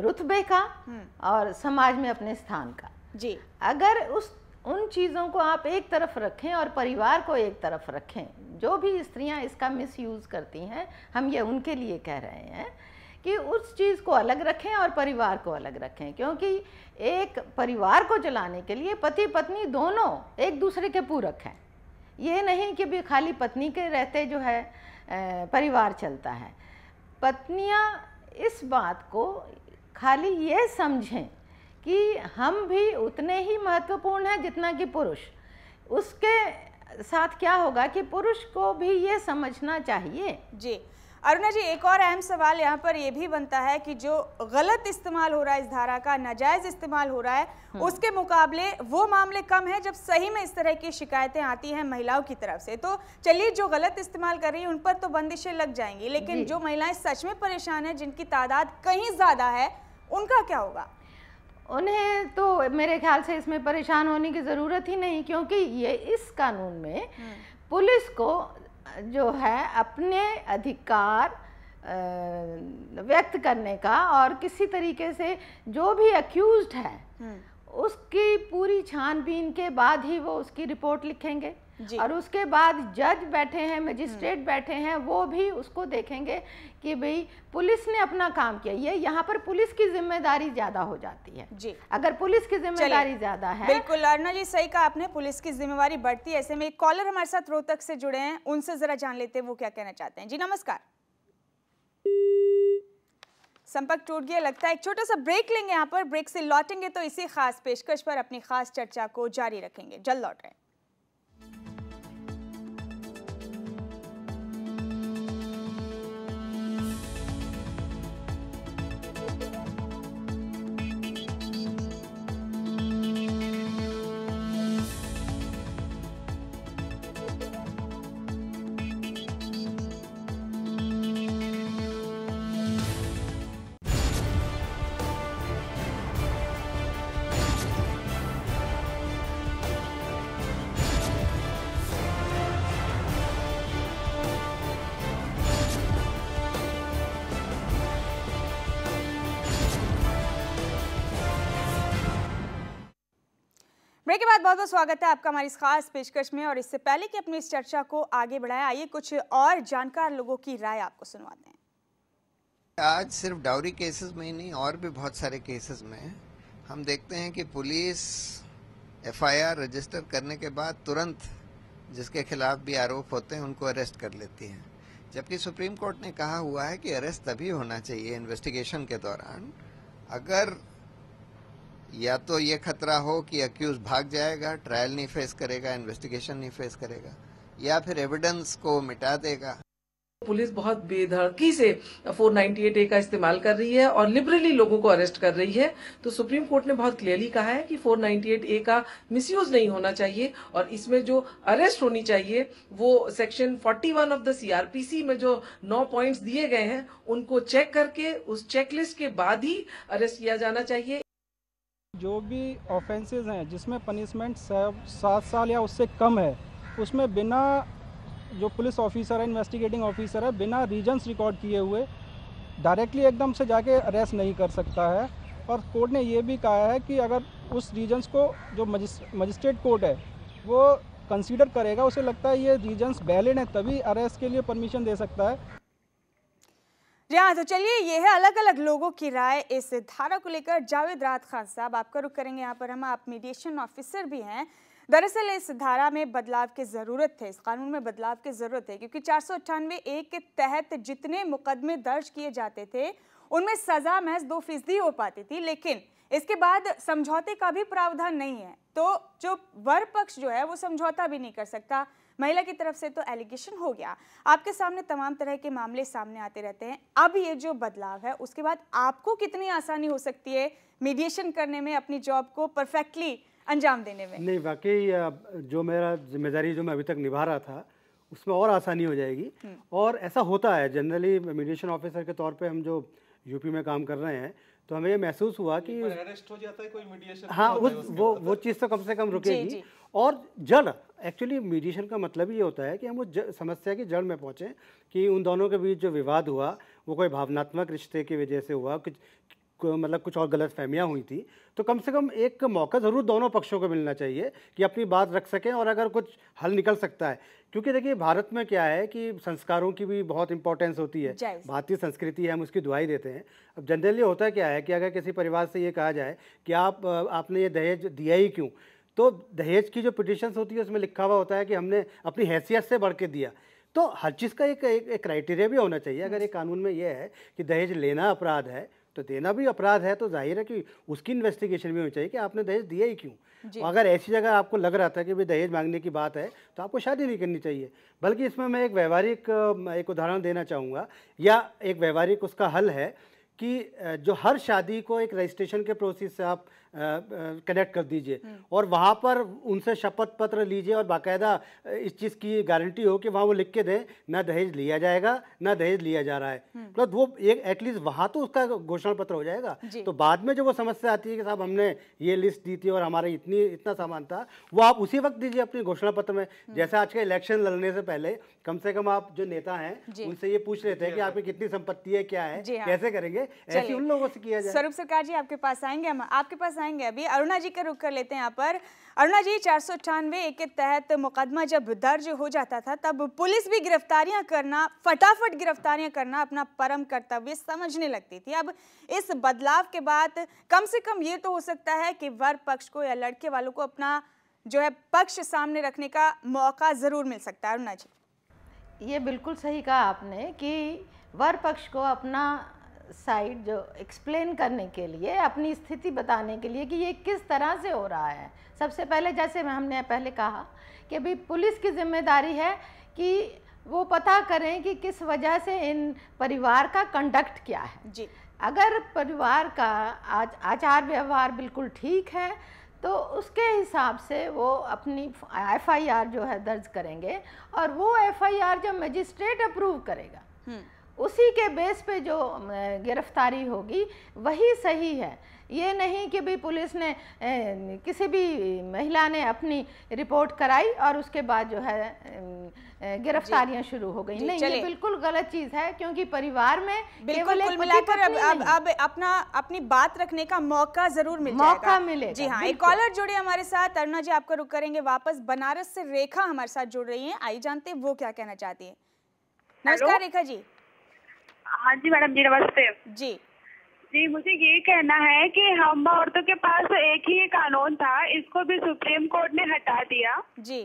S4: रुतबे का हम्म। और समाज में अपने स्थान का जी अगर उस उन चीज़ों को आप एक तरफ रखें और परिवार को एक तरफ रखें जो भी स्त्रियां इसका मिसयूज़ करती हैं हम ये उनके लिए कह रहे हैं कि उस चीज़ को अलग रखें और परिवार को अलग रखें क्योंकि एक परिवार को चलाने के लिए पति पत्नी दोनों एक दूसरे के पूरक हैं ये नहीं कि भी खाली पत्नी के रहते जो है परिवार चलता है पत्नियां इस बात को खाली ये समझें कि हम भी उतने ही महत्वपूर्ण हैं जितना कि पुरुष उसके साथ क्या होगा कि पुरुष को भी ये समझना चाहिए
S1: जी अरुणा जी एक और अहम सवाल यहाँ पर यह भी बनता है कि जो गलत इस्तेमाल हो रहा है इस धारा का नाजायज इस्तेमाल हो रहा है हम्म। उसके मुकाबले वो मामले कम है जब सही में इस तरह की शिकायतें आती हैं महिलाओं की तरफ से तो चलिए जो गलत इस्तेमाल कर रही है उन पर तो बंदिशें लग जाएंगी लेकिन जो महिलाएं सच में परेशान है जिनकी तादाद कहीं ज़्यादा है उनका क्या
S4: होगा उन्हें तो मेरे ख्याल से इसमें परेशान होने की ज़रूरत ही नहीं क्योंकि ये इस कानून में हम्म। पुलिस को जो है अपने अधिकार व्यक्त करने का और किसी तरीके से जो भी एक्यूज है हम्म। उसकी पूरी छानबीन के बाद ही वो उसकी रिपोर्ट लिखेंगे और उसके बाद जज बैठे हैं मजिस्ट्रेट हम्म। बैठे हैं वो भी उसको देखेंगे कि भाई पुलिस ने अपना काम किया ये यहाँ पर पुलिस की जिम्मेदारी ज्यादा हो जाती है जी अगर पुलिस की जिम्मेदारी ज्यादा है
S1: बिल्कुल अर्ना जी सही कहा आपने पुलिस की जिम्मेदारी बढ़ती है ऐसे में एक कॉलर हमारे साथ रोहतक से जुड़े हैं उनसे जरा जान लेते हैं वो क्या कहना चाहते हैं जी नमस्कार संपर्क टूट गया लगता है एक छोटा सा ब्रेक लेंगे यहाँ पर ब्रेक से लौटेंगे तो इसी खास पेशकश पर अपनी खास चर्चा को जारी रखेंगे जल्द लौट रहे हैं बाद बहुत बहुत स्वागत है आपका हमारी इस खास पेशकश में और इससे पहले कि अपनी इस चर्चा को आगे बढ़ाएं आइए कुछ और जानकार लोगों की राय आपको सुनवाते
S6: हैं आज सिर्फ डाउरी केसेस में ही नहीं और भी बहुत सारे केसेस में हम देखते हैं कि पुलिस एफआईआर रजिस्टर करने के बाद तुरंत जिसके खिलाफ भी आरोप होते हैं उनको अरेस्ट कर लेती है जबकि सुप्रीम कोर्ट ने कहा हुआ है कि अरेस्ट तभी होना चाहिए इन्वेस्टिगेशन के दौरान अगर या तो ये खतरा हो कि अक्यूज भाग जाएगा ट्रायल नहीं फेस करेगा
S5: इन्वेस्टिगेशन नहीं फेस करेगा या फिर एविडेंस को मिटा देगा पुलिस बहुत बेधड़की से 498 ए का इस्तेमाल कर रही है और लिबरली लोगों को अरेस्ट कर रही है तो सुप्रीम कोर्ट ने बहुत क्लियरली कहा है कि 498 ए का मिसयूज नहीं होना चाहिए और इसमें जो अरेस्ट होनी चाहिए वो सेक्शन 41 ऑफ द सीआरपीसी में जो नौ पॉइंट्स दिए गए हैं उनको चेक करके उस चेकलिस्ट के बाद ही अरेस्ट किया जाना
S1: चाहिए
S2: जो भी ऑफेंसेस हैं जिसमें पनिशमेंट सात साल या उससे कम है उसमें बिना जो पुलिस ऑफिसर है इन्वेस्टिगेटिंग ऑफिसर है बिना रीजन्स रिकॉर्ड किए हुए डायरेक्टली एकदम से जाके अरेस्ट नहीं कर सकता है और कोर्ट ने यह भी कहा है कि अगर उस रीजन्स को जो मजिस्ट्रेट कोर्ट है वो कंसीडर करेगा उसे लगता है ये रीजन्स वैलिड हैं तभी अरेस्ट के लिए परमिशन दे सकता है
S1: जी हाँ तो चलिए ये है अलग अलग लोगों की राय इस धारा को लेकर जावेद रात खान साहब आपका रुख करेंगे यहाँ पर हम आप मीडिएशन ऑफिसर भी हैं दरअसल इस धारा में बदलाव की ज़रूरत है इस कानून में बदलाव की ज़रूरत है क्योंकि चार सौ एक के तहत जितने मुकदमे दर्ज किए जाते थे उनमें सज़ा महज दो फीसदी हो पाती थी लेकिन इसके बाद समझौते का भी प्रावधान नहीं है तो जो वर पक्ष जो है वो समझौता भी नहीं कर सकता महिला की तरफ से तो एलिगेशन हो गया आपके सामने तमाम तरह के मामले सामने आते रहते हैं अब ये जो बदलाव है उसके बाद आपको कितनी आसानी हो सकती है मीडिएशन करने में अपनी जॉब को परफेक्टली अंजाम देने में
S6: नहीं बाकी जो मेरा जिम्मेदारी जो मैं अभी तक निभा रहा था उसमें और आसानी हो जाएगी हम्म। और ऐसा होता है जनरली मीडिएशन ऑफिसर के तौर पर हम जो यूपी में काम कर रहे हैं तो हमें ये महसूस हुआ कि
S2: अरेस्ट हो जाता है कोई मीडिएशन हाँ उस
S6: वो वो चीज़ तो कम से कम रुकेगी और जड़ एक्चुअली मीडिएशन का मतलब ये होता है कि हम उस समस्या की जड़ में पहुँचें कि उन दोनों के बीच जो विवाद हुआ वो कोई भावनात्मक रिश्ते की वजह से हुआ कुछ मतलब कुछ और गलत फहमियाँ हुई थी तो कम से कम एक मौका ज़रूर दोनों पक्षों को मिलना चाहिए कि अपनी बात रख सकें और अगर कुछ हल निकल सकता है क्योंकि देखिए भारत में क्या है कि संस्कारों की भी बहुत इंपॉर्टेंस होती है भारतीय संस्कृति है हम उसकी दुआई देते हैं अब जनरली होता क्या है कि अगर किसी परिवार से ये कहा जाए कि आप आपने ये दहेज दिया ही क्यों तो दहेज की जो पिटिशंस होती है उसमें लिखा हुआ होता है कि हमने अपनी हैसियत से बढ़ के दिया तो हर चीज़ का एक एक क्राइटेरिया भी होना चाहिए अगर ये कानून में ये है कि दहेज लेना अपराध है तो देना भी अपराध है तो जाहिर है कि उसकी इन्वेस्टिगेशन भी होनी चाहिए कि आपने दहेज दिया ही क्यों अगर ऐसी जगह आपको लग रहा था कि भाई दहेज मांगने की बात है तो आपको शादी नहीं करनी चाहिए बल्कि इसमें मैं एक व्यवहारिक एक उदाहरण देना चाहूँगा या एक व्यवहारिक उसका हल है कि जो हर शादी को एक रजिस्ट्रेशन के प्रोसेस से आप कनेक्ट कर दीजिए हम्म। और वहाँ पर उनसे शपथ पत्र लीजिए और बाकायदा इस चीज़ की गारंटी हो कि वहाँ वो लिख के दें ना दहेज लिया जाएगा ना दहेज लिया जा रहा है हम्म। मतलब वो एक एटलीस्ट वहाँ तो उसका घोषणा पत्र हो जाएगा तो बाद में जो वो समस्या आती है कि साहब हमने ये लिस्ट दी थी और हमारा इतनी इतना सामान था वो आप उसी वक्त दीजिए अपने घोषणा पत्र में हम्म। जैसे आज के इलेक्शन लड़ने से पहले कम से कम आप जो नेता हैं उनसे ये पूछ लेते हैं कि हाँ। आपकी कितनी संपत्ति है क्या है हाँ। कैसे करेंगे ऐसे उन लोगों से किया जाए स्वरूप
S1: सरकार जी आपके पास आएंगे हम आपके पास आएंगे अभी अरुणा जी का रुख कर लेते हैं यहाँ पर अरुणा जी चार सौ अट्ठानवे के तहत मुकदमा जब दर्ज हो जाता था तब पुलिस भी गिरफ्तारियां करना फटाफट गिरफ्तारियां करना अपना परम कर्तव्य समझने लगती थी अब इस बदलाव के बाद कम से कम ये तो हो सकता है कि वर पक्ष को या लड़के वालों को अपना जो है पक्ष सामने
S4: रखने का मौका जरूर मिल सकता है अरुणा जी ये बिल्कुल सही कहा आपने कि वर पक्ष को अपना साइड जो एक्सप्लेन करने के लिए अपनी स्थिति बताने के लिए कि ये किस तरह से हो रहा है सबसे पहले जैसे हमने पहले कहा कि अभी पुलिस की जिम्मेदारी है कि वो पता करें कि किस वजह से इन परिवार का कंडक्ट क्या है जी अगर परिवार का आचार व्यवहार बिल्कुल ठीक है तो उसके हिसाब से वो अपनी एफआईआर जो है दर्ज करेंगे और वो एफआईआर जब मजिस्ट्रेट अप्रूव करेगा हम्म। उसी के बेस पे जो गिरफ्तारी होगी वही सही है ये नहीं कि भी पुलिस ने किसी भी महिला ने अपनी रिपोर्ट कराई और उसके बाद जो है गिरफ्तारियां शुरू हो गई नहीं ये बिल्कुल गलत चीज़ है क्योंकि परिवार में बिल्कुल कुल मिलाकर अब, अब अब अपना अपनी बात रखने का
S1: मौका जरूर मिल मौका मिले जी हाँ एक कॉलर जुड़े हमारे साथ अरुणा जी आपका रुक करेंगे वापस बनारस से रेखा हमारे साथ जुड़ रही है आई जानते वो क्या कहना चाहती है नमस्कार रेखा जी हाँ जी मैडम जी नमस्ते जी जी मुझे ये कहना है कि हम औरतों के पास एक ही कानून था इसको भी सुप्रीम कोर्ट ने हटा दिया जी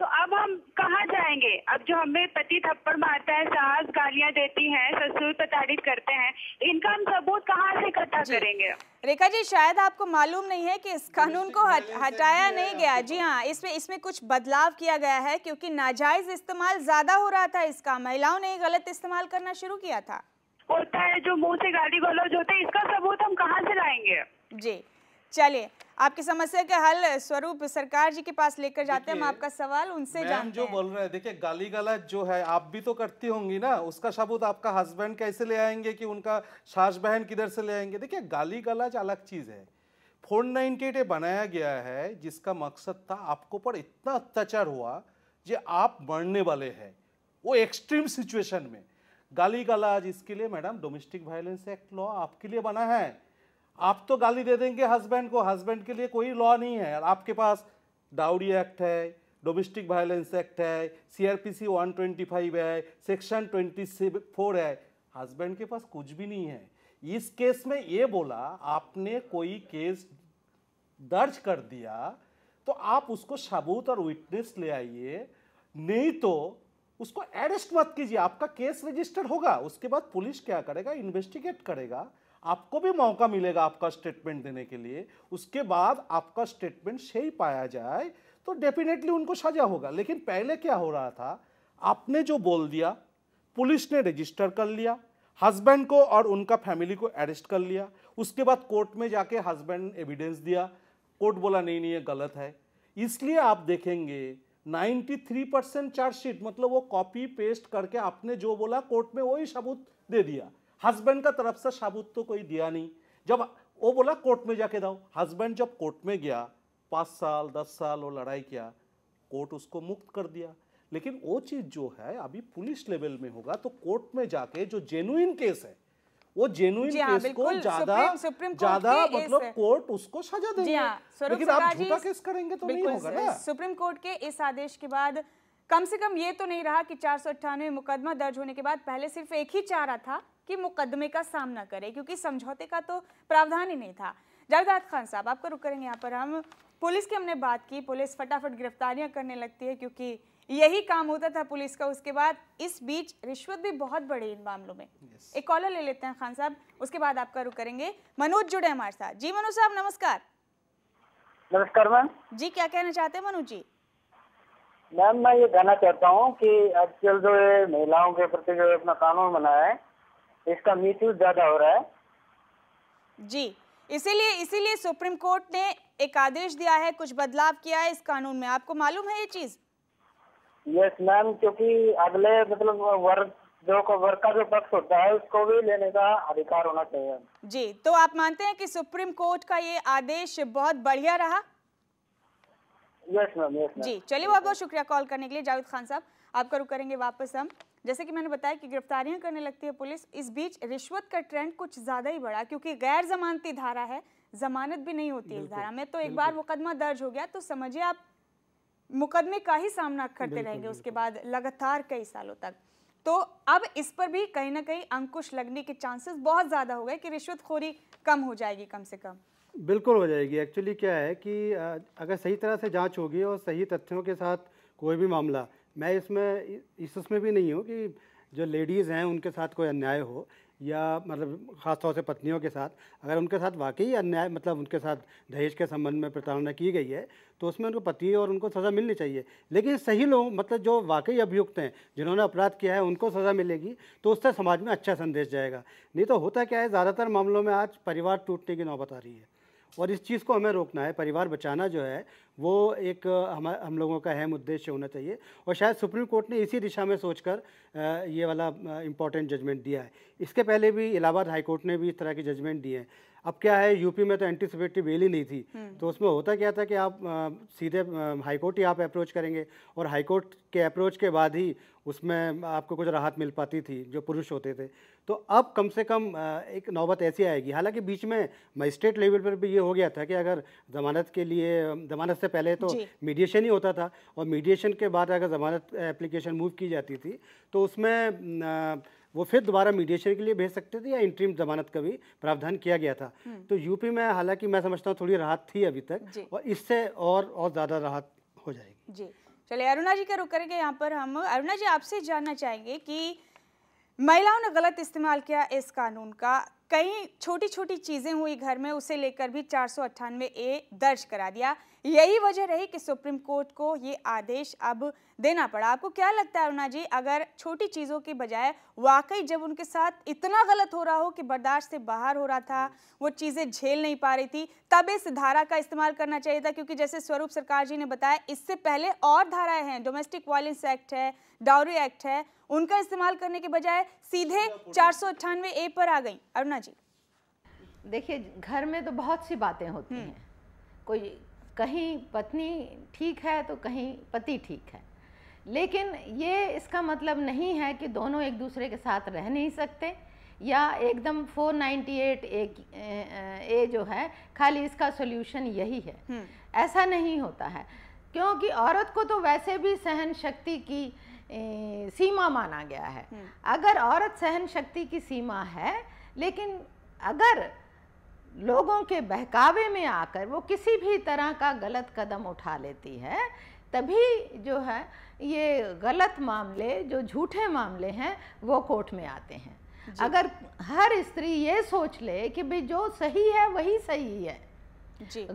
S5: तो अब हम कहाँ जाएंगे अब जो हमें पति थप्पड़ मारता है सास गालियाँ
S1: देती हैं ससुर प्रताड़ित करते हैं इनका हम सबूत कहाँ से इकट्ठा करेंगे रेखा जी शायद आपको मालूम नहीं है कि इस कानून को हट, हटाया नहीं गया जी हाँ इसमें इसमें कुछ बदलाव किया गया है क्योंकि नाजायज इस्तेमाल ज्यादा हो रहा था इसका महिलाओं ने गलत इस्तेमाल करना शुरू किया था होता है जो मुंह से गाली गलौज होते हैं इसका सबूत हम कहाँ से लाएंगे जी चलिए आपकी समस्या के हल स्वरूप सरकार जी के पास लेकर जाते हैं हम आपका सवाल उनसे जानते
S2: जो बोल रहे हैं देखिए गाली गलत जो है आप भी तो करती होंगी ना उसका सबूत आपका हस्बैंड कैसे ले आएंगे कि उनका सास बहन किधर से ले आएंगे देखिए गाली गलत अलग चीज़ है फोर नाइनटी एट बनाया गया है जिसका मकसद था आपको पर इतना अत्याचार हुआ जो आप मरने वाले हैं वो एक्सट्रीम सिचुएशन में गाली गलाज इसके लिए madam domestic violence act law आपके लिए बना है आप तो गाली दे देंगे हस्बैंड को हस्बैंड के लिए कोई लॉ नहीं है आपके पास डाउरी एक्ट है डोमेस्टिक वायलेंस एक्ट है सीआरपीसी 125 है सेक्शन 24 है हस्बैंड के पास कुछ भी नहीं है इस केस में ये बोला आपने कोई केस दर्ज कर दिया तो आप उसको सबूत और विटनेस ले आइए नहीं तो उसको अरेस्ट मत कीजिए आपका केस रजिस्टर होगा उसके बाद पुलिस क्या करेगा इन्वेस्टिगेट करेगा आपको भी मौका मिलेगा आपका स्टेटमेंट देने के लिए उसके बाद आपका स्टेटमेंट सही पाया जाए तो डेफिनेटली उनको सजा होगा लेकिन पहले क्या हो रहा था आपने जो बोल दिया पुलिस ने रजिस्टर कर लिया हस्बैंड को और उनका फैमिली को अरेस्ट कर लिया उसके बाद कोर्ट में जाके हस्बैंड एविडेंस दिया कोर्ट बोला नहीं नहीं ये गलत है इसलिए आप देखेंगे 93 परसेंट चार्जशीट मतलब वो कॉपी पेस्ट करके आपने जो बोला कोर्ट में वही सबूत दे दिया हस्बैंड का तरफ से सबूत तो कोई दिया नहीं जब वो बोला कोर्ट में जाके दाओ हस्बैंड जब कोर्ट में गया पाँच साल दस साल वो लड़ाई किया कोर्ट उसको मुक्त कर दिया लेकिन वो चीज़ जो है अभी पुलिस लेवल में होगा तो कोर्ट में जाके जो जेनुइन केस है वो जेनुइन केस हाँ, को ज्यादा ज्यादा मतलब कोर्ट उसको सजा देंगे हाँ, लेकिन आप झूठा केस करेंगे तो नहीं होगा ना
S1: सुप्रीम कोर्ट के इस आदेश के बाद कम से कम ये तो नहीं रहा कि चार मुकदमा दर्ज होने के बाद पहले सिर्फ एक ही चारा था कि मुकदमे का सामना करे क्योंकि समझौते का तो प्रावधान ही नहीं था जावेदाद खान साहब आपका रुक करेंगे यहाँ पर हम पुलिस की हमने बात की पुलिस फटाफट गिरफ्तारियां करने लगती है क्योंकि यही काम होता था पुलिस का उसके बाद इस बीच रिश्वत भी बहुत बड़ी इन मामलों में yes. एक कॉलर ले लेते हैं खान साहब उसके बाद आपका रुख करेंगे मनोज जुड़े हमारे साथ जी मनोज साहब नमस्कार नमस्कार मैम जी क्या कहना चाहते हैं मनोज जी
S5: मैम मैं ये कहना चाहता हूँ कि आजकल जो महिलाओं के प्रति जो अपना कानून बनाया है इसका मीचू ज्यादा हो रहा है
S1: जी इसीलिए इसीलिए सुप्रीम कोर्ट ने एक आदेश दिया है कुछ बदलाव किया है इस कानून में आपको मालूम है ये चीज़
S5: यस मैम क्योंकि अगले मतलब वर्ग जो वर्ग का जो पक्ष होता है उसको भी लेने का अधिकार होना चाहिए
S1: जी तो आप मानते हैं कि सुप्रीम कोर्ट का ये आदेश बहुत बढ़िया रहा
S5: यस मैम यस जी
S1: चलिए बहुत बहुत शुक्रिया कॉल करने के लिए जावेद खान साहब आपका रुक करेंगे वापस हम जैसे कि मैंने बताया कि गिरफ्तारियां करने लगती है पुलिस इस बीच रिश्वत का ट्रेंड कुछ ज़्यादा ही बढ़ा क्योंकि गैर जमानती धारा है जमानत भी नहीं होती इस धारा में तो एक बार मुकदमा दर्ज हो गया तो समझिए आप मुकदमे का ही सामना करते रहेंगे उसके बाद लगातार कई सालों तक तो अब इस पर भी कहीं ना कहीं अंकुश लगने के चांसेस बहुत ज़्यादा हो गए कि रिश्वतखोरी कम हो जाएगी कम से कम
S6: बिल्कुल हो जाएगी एक्चुअली क्या है कि अगर सही तरह से जांच होगी और सही तथ्यों के साथ कोई भी मामला मैं इसमें इस उसमें भी नहीं हूँ कि जो लेडीज़ हैं उनके साथ कोई अन्याय हो या मतलब ख़ासतौर से पत्नियों के साथ अगर उनके साथ वाकई अन्याय मतलब उनके साथ दहेज के संबंध में प्रताड़ना की गई है तो उसमें उनको पति और उनको सज़ा मिलनी चाहिए लेकिन सही लोग मतलब जो वाकई अभियुक्त हैं जिन्होंने अपराध किया है उनको सज़ा मिलेगी तो उससे समाज में अच्छा संदेश जाएगा नहीं तो होता क्या है ज़्यादातर मामलों में आज परिवार टूटने की नौबत आ रही है और इस चीज़ को हमें रोकना है परिवार बचाना जो है वो एक हम हम लोगों का अहम उद्देश्य होना चाहिए और शायद सुप्रीम कोर्ट ने इसी दिशा में सोचकर ये वाला इम्पोर्टेंट जजमेंट दिया है इसके पहले भी इलाहाबाद हाई कोर्ट ने भी इस तरह के जजमेंट दिए हैं अब क्या है यूपी में तो एंटीसिपेटिव बेल ही नहीं थी हम्म। तो उसमें होता क्या था कि आप आ, सीधे हाईकोर्ट ही आप अप्रोच करेंगे और हाईकोर्ट के अप्रोच के बाद ही उसमें आपको कुछ राहत मिल पाती थी जो पुरुष होते थे तो अब कम से कम एक नौबत ऐसी आएगी हालांकि बीच में मजिस्ट्रेट लेवल पर भी ये हो गया था कि अगर ज़मानत के लिए ज़मानत से पहले तो मीडिएशन ही होता था और मीडिएशन के बाद अगर ज़मानत एप्लीकेशन मूव की जाती थी तो उसमें वो फिर दोबारा मीडिएशन के लिए भेज सकते थे या इंट्रीम जमानत का भी प्रावधान किया गया था हम्म। तो यूपी में हालांकि मैं समझता हूँ थोड़ी राहत थी अभी तक और इससे और और ज़्यादा राहत हो जाएगी
S1: जी चलिए अरुणा जी का रुक करके यहाँ पर हम अरुणा जी आपसे जानना चाहेंगे कि महिलाओं ने गलत इस्तेमाल किया इस कानून का कई छोटी छोटी चीज़ें हुई घर में उसे लेकर भी चार ए दर्ज करा दिया यही वजह रही कि सुप्रीम कोर्ट को ये आदेश अब देना पड़ा आपको क्या लगता है अरुणा जी अगर छोटी चीज़ों के बजाय वाकई जब उनके साथ इतना गलत हो रहा हो कि बर्दाश्त से बाहर हो रहा था वो चीज़ें झेल नहीं पा रही थी तब इस धारा का इस्तेमाल करना चाहिए था क्योंकि जैसे स्वरूप सरकार जी ने बताया इससे पहले और धाराएं हैं डोमेस्टिक वायलेंस एक्ट है डाउरी एक्ट है उनका इस्तेमाल करने के बजाय सीधे
S4: चार ए पर आ गई अरुणा जी देखिए घर में तो बहुत सी बातें होती हम्म। हैं कोई कहीं पत्नी ठीक है तो कहीं पति ठीक है लेकिन ये इसका मतलब नहीं है कि दोनों एक दूसरे के साथ रह नहीं सकते या एकदम 498 एक ए जो है खाली इसका सोल्यूशन यही है हम्म। ऐसा नहीं होता है क्योंकि औरत को तो वैसे भी सहन शक्ति की ए, सीमा माना गया है हम्म। अगर औरत सहन शक्ति की सीमा है लेकिन अगर लोगों के बहकावे में आकर वो किसी भी तरह का गलत कदम उठा लेती है तभी जो है ये गलत मामले जो झूठे मामले हैं वो कोर्ट में आते हैं अगर हर स्त्री ये सोच ले कि भाई जो सही है वही सही है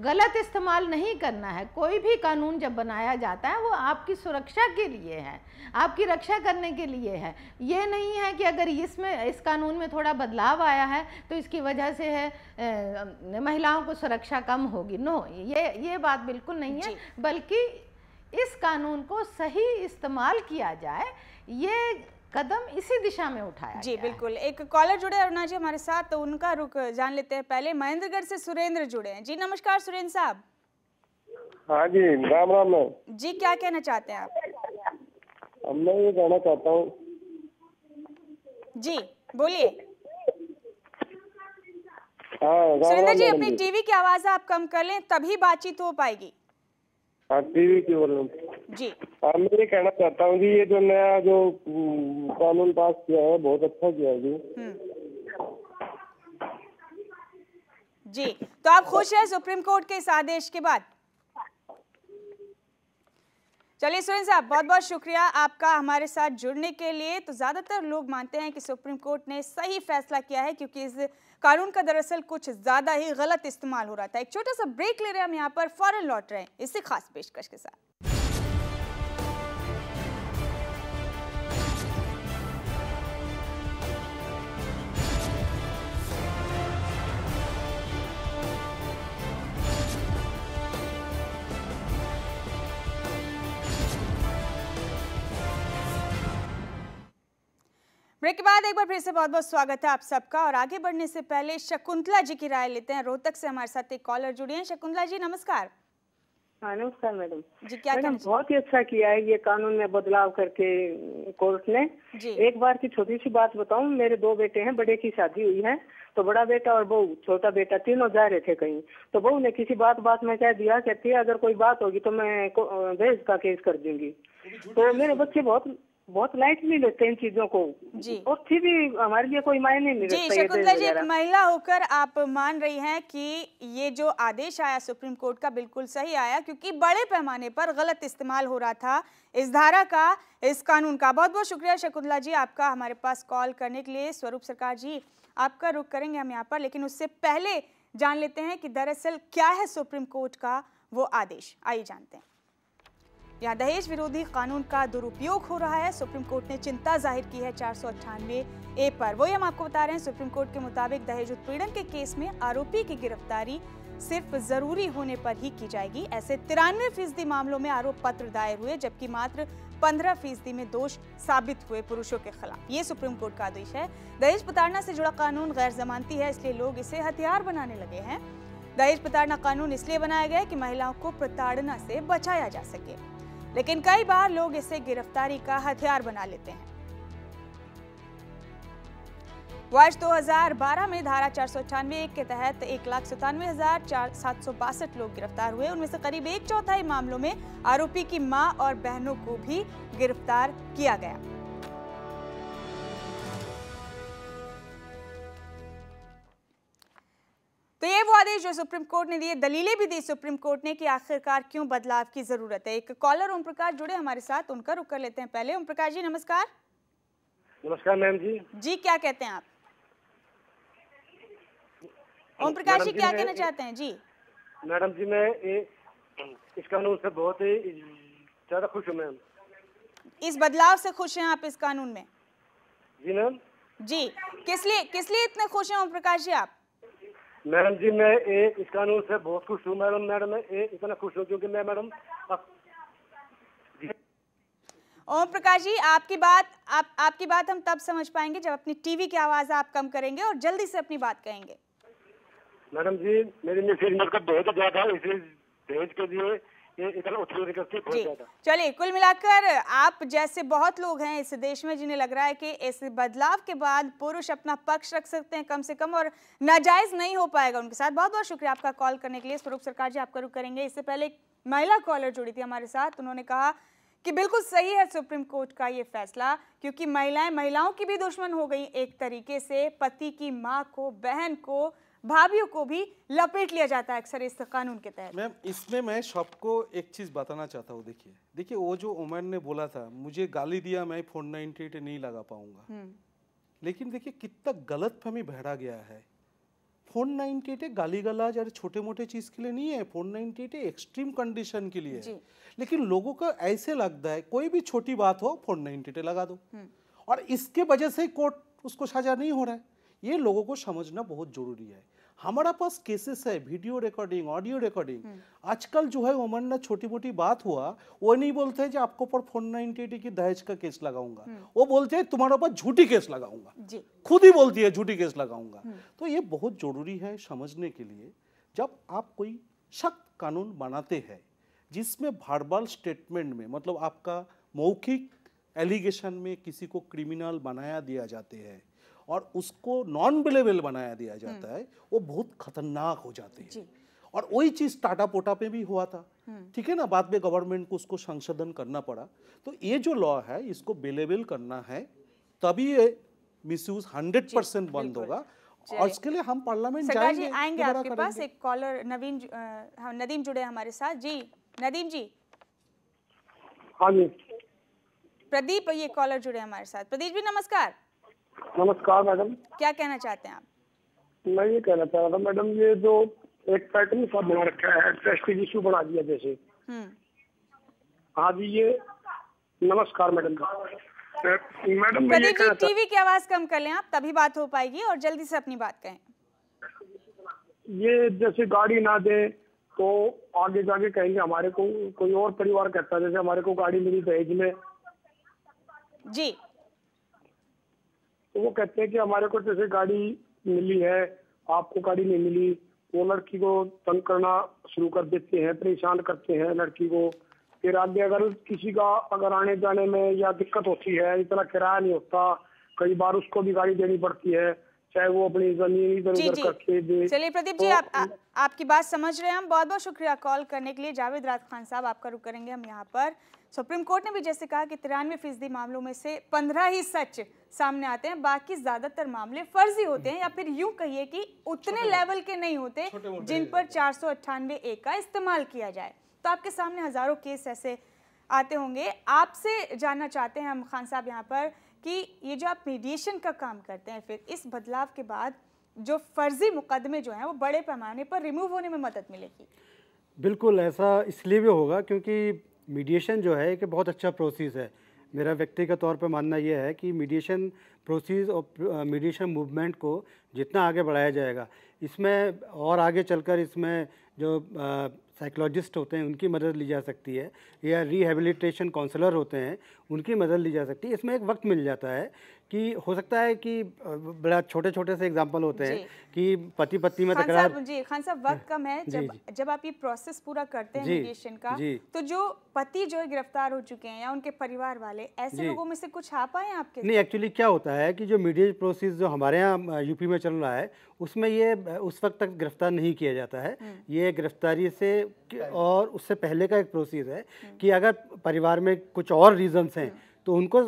S4: गलत इस्तेमाल नहीं करना है कोई भी कानून जब बनाया जाता है वो आपकी सुरक्षा के लिए है आपकी रक्षा करने के लिए है ये नहीं है कि अगर इसमें इस कानून में थोड़ा बदलाव आया है तो इसकी वजह से है ए, महिलाओं को सुरक्षा कम होगी नो ये ये बात बिल्कुल नहीं है बल्कि इस कानून को सही इस्तेमाल किया जाए ये कदम इसी दिशा में उठाया जी
S1: बिल्कुल एक कॉलर जुड़े अरुणा जी हमारे साथ तो उनका रुख जान लेते हैं पहले महेंद्रगढ़ से सुरेंद्र जुड़े हैं जी नमस्कार सुरेंद्र साहब
S5: हाँ जी राम राम
S1: जी क्या कहना चाहते हैं आप
S5: मैं ये कहना चाहता हूँ
S1: जी बोलिए
S5: हाँ, सुरेंद्र जी अपनी टीवी
S1: की आवाज आप कम कर लें तभी बातचीत हो पाएगी
S5: हाँ टीवी की बोल रहा हूँ जी आ, मैं ये कहना चाहता हूँ कि ये जो नया जो कानून पास किया है बहुत अच्छा
S1: किया है जी हम्म। जी तो आप खुश हैं सुप्रीम कोर्ट के इस आदेश के बाद चलिए सुरेंद्र साहब बहुत बहुत शुक्रिया आपका हमारे साथ जुड़ने के लिए तो ज़्यादातर लोग मानते हैं कि सुप्रीम कोर्ट ने सही फैसला किया है क्योंकि इस कानून का दरअसल कुछ ज़्यादा ही गलत इस्तेमाल हो रहा था एक छोटा सा ब्रेक ले रहे हैं हम यहाँ पर फौरन लौट रहे हैं इसी खास पेशकश के साथ ब्रेक के बाद एक बार फिर से बहुत बहुत स्वागत है आप सबका और आगे बढ़ने से पहले शकुंतला जी की राय लेते हैं रोहतक से हमारे साथ एक कॉलर जुड़ी हैं शकुंतला जी नमस्कार
S5: हाँ नमस्कार मैडम जी क्या मैडम बहुत ही अच्छा किया है ये कानून में बदलाव करके कोर्ट ने जी। एक बार की छोटी सी बात बताऊं मेरे दो बेटे हैं बड़े की शादी हुई है तो बड़ा बेटा और बहू छोटा बेटा तीनों जा रहे थे कहीं तो बहू ने किसी बात बात में कह दिया कहती है अगर कोई बात होगी तो मैं दहेज का केस कर दूंगी तो मेरे बच्चे बहुत बहुत लाइटली लेते हैं इन चीजों को जी और फिर भी हमारे लिए कोई मायने नहीं जी शकुंतला जी एक
S1: महिला होकर आप मान रही हैं कि ये जो आदेश आया सुप्रीम कोर्ट का बिल्कुल सही आया क्योंकि बड़े पैमाने पर गलत इस्तेमाल हो रहा था इस धारा का इस कानून का बहुत बहुत शुक्रिया शकुंतला जी आपका हमारे पास कॉल करने के लिए स्वरूप सरकार जी आपका रुख करेंगे हम यहाँ पर लेकिन उससे पहले जान लेते हैं कि दरअसल क्या है सुप्रीम कोर्ट का वो आदेश आइए जानते हैं यहाँ दहेज विरोधी कानून का दुरुपयोग हो रहा है सुप्रीम कोर्ट ने चिंता जाहिर की है चार ए पर वही हम आपको बता रहे हैं सुप्रीम कोर्ट के मुताबिक दहेज उत्पीड़न के केस में आरोपी की गिरफ्तारी सिर्फ जरूरी होने पर ही की जाएगी ऐसे तिरानवे फीसदी मामलों में आरोप पत्र दायर हुए जबकि मात्र पंद्रह फीसदी में दोष साबित हुए पुरुषों के खिलाफ ये सुप्रीम कोर्ट का आदेश है दहेज प्रताड़ना से जुड़ा कानून गैर जमानती है इसलिए लोग इसे हथियार बनाने लगे हैं दहेज प्रताड़ना कानून इसलिए बनाया गया कि महिलाओं को प्रताड़ना से बचाया जा सके लेकिन कई बार लोग इसे गिरफ्तारी का हथियार बना लेते हैं वर्ष 2012 में धारा चार के तहत एक लाख सतानवे हजार सात सौ बासठ लोग गिरफ्तार हुए उनमें से करीब एक चौथाई मामलों में आरोपी की मां और बहनों को भी गिरफ्तार किया गया तो ये वो आदेश जो सुप्रीम कोर्ट ने दिए दलीलें भी दी सुप्रीम कोर्ट ने कि आखिरकार क्यों बदलाव की जरूरत है एक कॉलर ओम प्रकाश जुड़े हमारे साथ उनका रुक कर लेते हैं पहले ओम प्रकाश जी नमस्कार
S5: नमस्कार मैम जी
S1: जी क्या कहते हैं आप
S5: ओम प्रकाश जी क्या कहना चाहते हैं जी मैडम जी मैं इस कानून से बहुत ही ज्यादा खुश हूँ मैम
S1: इस बदलाव से खुश हैं आप इस कानून में जी मैम जी किस लिए किस लिए इतने खुश हैं ओम प्रकाश जी आप
S5: मैडम जी मैं ए, इस कानून से बहुत खुश हूँ मैडम मैडम मैं ए, इतना खुश हूँ क्योंकि मैं मैडम
S1: ओम प्रकाश जी आपकी बात आप आपकी बात हम तब समझ पाएंगे जब अपनी टीवी की आवाज आप कम करेंगे और जल्दी से अपनी बात कहेंगे
S5: मैडम जी मेरी लिए फिर मतलब बहुत ज्यादा इसे भेज के लिए चलिए
S1: कुल मिलाकर आप जैसे बहुत लोग हैं इस देश में जिन्हें लग रहा है कि इस बदलाव के बाद पुरुष अपना पक्ष रख सकते हैं कम से कम और नाजायज नहीं हो पाएगा उनके साथ बहुत बहुत शुक्रिया आपका कॉल करने के लिए स्वरूप सरकार जी आपका रुख करेंगे इससे पहले एक महिला कॉलर जुड़ी थी हमारे साथ उन्होंने कहा कि बिल्कुल सही है सुप्रीम कोर्ट का ये फैसला क्योंकि महिलाएं महिलाओं की भी दुश्मन हो गई एक तरीके से पति की माँ को बहन को भाभी को भी लपेट लिया जाता है अक्सर इस कानून के तहत
S2: मैम इसमें मैं सबको एक चीज़ बताना चाहता हूँ देखिए देखिए वो जो उमर ने बोला था मुझे गाली दिया मैं फोन नाइनटी एट नहीं लगा पाऊंगा हम्म। लेकिन देखिए कितना गलत फमी बहरा गया है फोन नाइनटी एट गाली गलाज अरे छोटे मोटे चीज़ के लिए नहीं है four ninety eight extreme condition के लिए है लेकिन लोगों का ऐसे लगता है कोई भी छोटी बात हो फोन नाइनटी एट लगा दो हम्म। और इसके वजह से कोर्ट उसको सजा नहीं हो रहा है ये लोगों को समझना बहुत जरूरी है हमारा पास केसेस है वीडियो रिकॉर्डिंग ऑडियो रिकॉर्डिंग आजकल जो है ओमन ना छोटी मोटी बात हुआ वो नहीं बोलते हैं आपको ऊपर फोन नाइनटी की दहेज का केस लगाऊंगा हम्म। वो बोलते हैं तुम्हारे ऊपर झूठी केस लगाऊंगा खुद ही बोलती है झूठी केस लगाऊंगा हम्म। तो ये बहुत जरूरी है समझने के लिए जब आप कोई सख्त कानून बनाते हैं जिसमें भारबाल स्टेटमेंट में मतलब आपका मौखिक एलिगेशन में किसी को क्रिमिनल बनाया दिया जाते हैं और उसको नॉन बिलेबल बनाया दिया हम्म। जाता है वो बहुत खतरनाक हो जाते हैं और वही चीज़ टाटा पोटा पे भी हुआ था हम्म। ठीक है ना बाद में गवर्नमेंट को उसको संशोधन करना पड़ा तो ये जो लॉ है इसको बिलेबल करना है तभी ये मिसयूज हंड्रेड परसेंट बंद होगा और इसके लिए हम पार्लियामेंट जाएंगे आएंगे आपके पास
S1: एक कॉलर नवीन नदीम जुड़े हमारे साथ जी नदीम जी
S2: हाँ
S5: जी
S1: प्रदीप ये कॉलर जुड़े हमारे साथ प्रदीप जी नमस्कार
S5: नमस्कार मैडम
S1: क्या कहना चाहते हैं आप
S5: मैं ये कहना चाह रहा था मैडम ये जो एक पैटर्न सा बना रखा है प्रेस्टीज इशू बना दिया जैसे हाँ हम्म। जी ये नमस्कार madam madam Pradeep ji TV
S1: की आवाज कम कर लें आप तभी बात हो पाएगी और जल्दी से अपनी बात कहें
S5: ये जैसे गाड़ी ना दे तो आगे जाके कहेंगे हमारे को कोई और परिवार कहता है जैसे हमारे को गाड़ी मिली दहेज में जी तो वो कहते हैं कि हमारे को जैसे गाड़ी मिली है आपको गाड़ी नहीं मिली वो लड़की को तंग करना शुरू कर देते हैं परेशान करते हैं लड़की को फिर आगे अगर किसी का अगर आने जाने में या दिक्कत होती है इतना किराया नहीं होता कई बार उसको भी गाड़ी देनी पड़ती है चाहे वो अपनी जमीन इधर उधर करके दे चलिए प्रदीप तो जी आप आ,
S1: आपकी बात समझ रहे हैं हम बहुत बहुत शुक्रिया कॉल करने के लिए जावेद रात खान साहब आपका रुक करेंगे हम यहाँ पर सुप्रीम कोर्ट ने भी जैसे कहा कि तिरानवे फीसदी मामलों में से पंद्रह ही सच सामने आते हैं बाकी ज्यादातर मामले फर्जी होते हैं या फिर यूं कहिए कि उतने लेवल के नहीं होते जिन पर चार सौ अट्ठानवे ए का इस्तेमाल किया जाए तो आपके सामने हजारों केस ऐसे आते होंगे आपसे जानना चाहते हैं हम खान साहब यहाँ पर कि ये जो आप मीडिएशन का काम करते हैं फिर इस बदलाव के बाद जो फर्जी मुकदमे जो हैं वो बड़े पैमाने पर रिमूव होने में मदद मिलेगी
S6: बिल्कुल ऐसा इसलिए भी होगा क्योंकि मीडिएशन जो है एक बहुत अच्छा प्रोसेस है मेरा व्यक्तिगत तौर पर मानना यह है कि मीडिएशन प्रोसेस और मीडिएशन मूवमेंट को जितना आगे बढ़ाया जाएगा इसमें और आगे चलकर इसमें जो साइकोलॉजिस्ट होते हैं उनकी मदद ली जा सकती है या रिहेबिलिटेशन काउंसलर होते हैं उनकी मदद ली जा सकती है इसमें एक वक्त मिल जाता है कि हो सकता है कि बड़ा छोटे छोटे से एग्जाम्पल होते हैं कि पति पत्नी में तकरार
S1: जी खान साहब वक्त कम है जब जब आप ये प्रोसेस पूरा करते हैं मीडिएशन का तो जो पति जो है गिरफ्तार हो चुके हैं या उनके परिवार वाले ऐसे लोगों में से कुछ आ पाए आपके नहीं
S6: एक्चुअली क्या होता है कि जो मीडिया प्रोसेस जो हमारे यहाँ यूपी में चल रहा है उसमें ये उस वक्त तक गिरफ्तार नहीं किया जाता है हम्म। ये गिरफ्तारी से और उससे पहले का एक प्रोसेस है हम्म। कि अगर परिवार में कुछ और रीजन्स हैं हम्म। तो उनको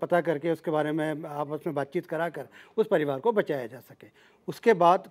S6: पता करके उसके बारे में आपस में बातचीत करा कर उस परिवार को बचाया जा सके उसके बाद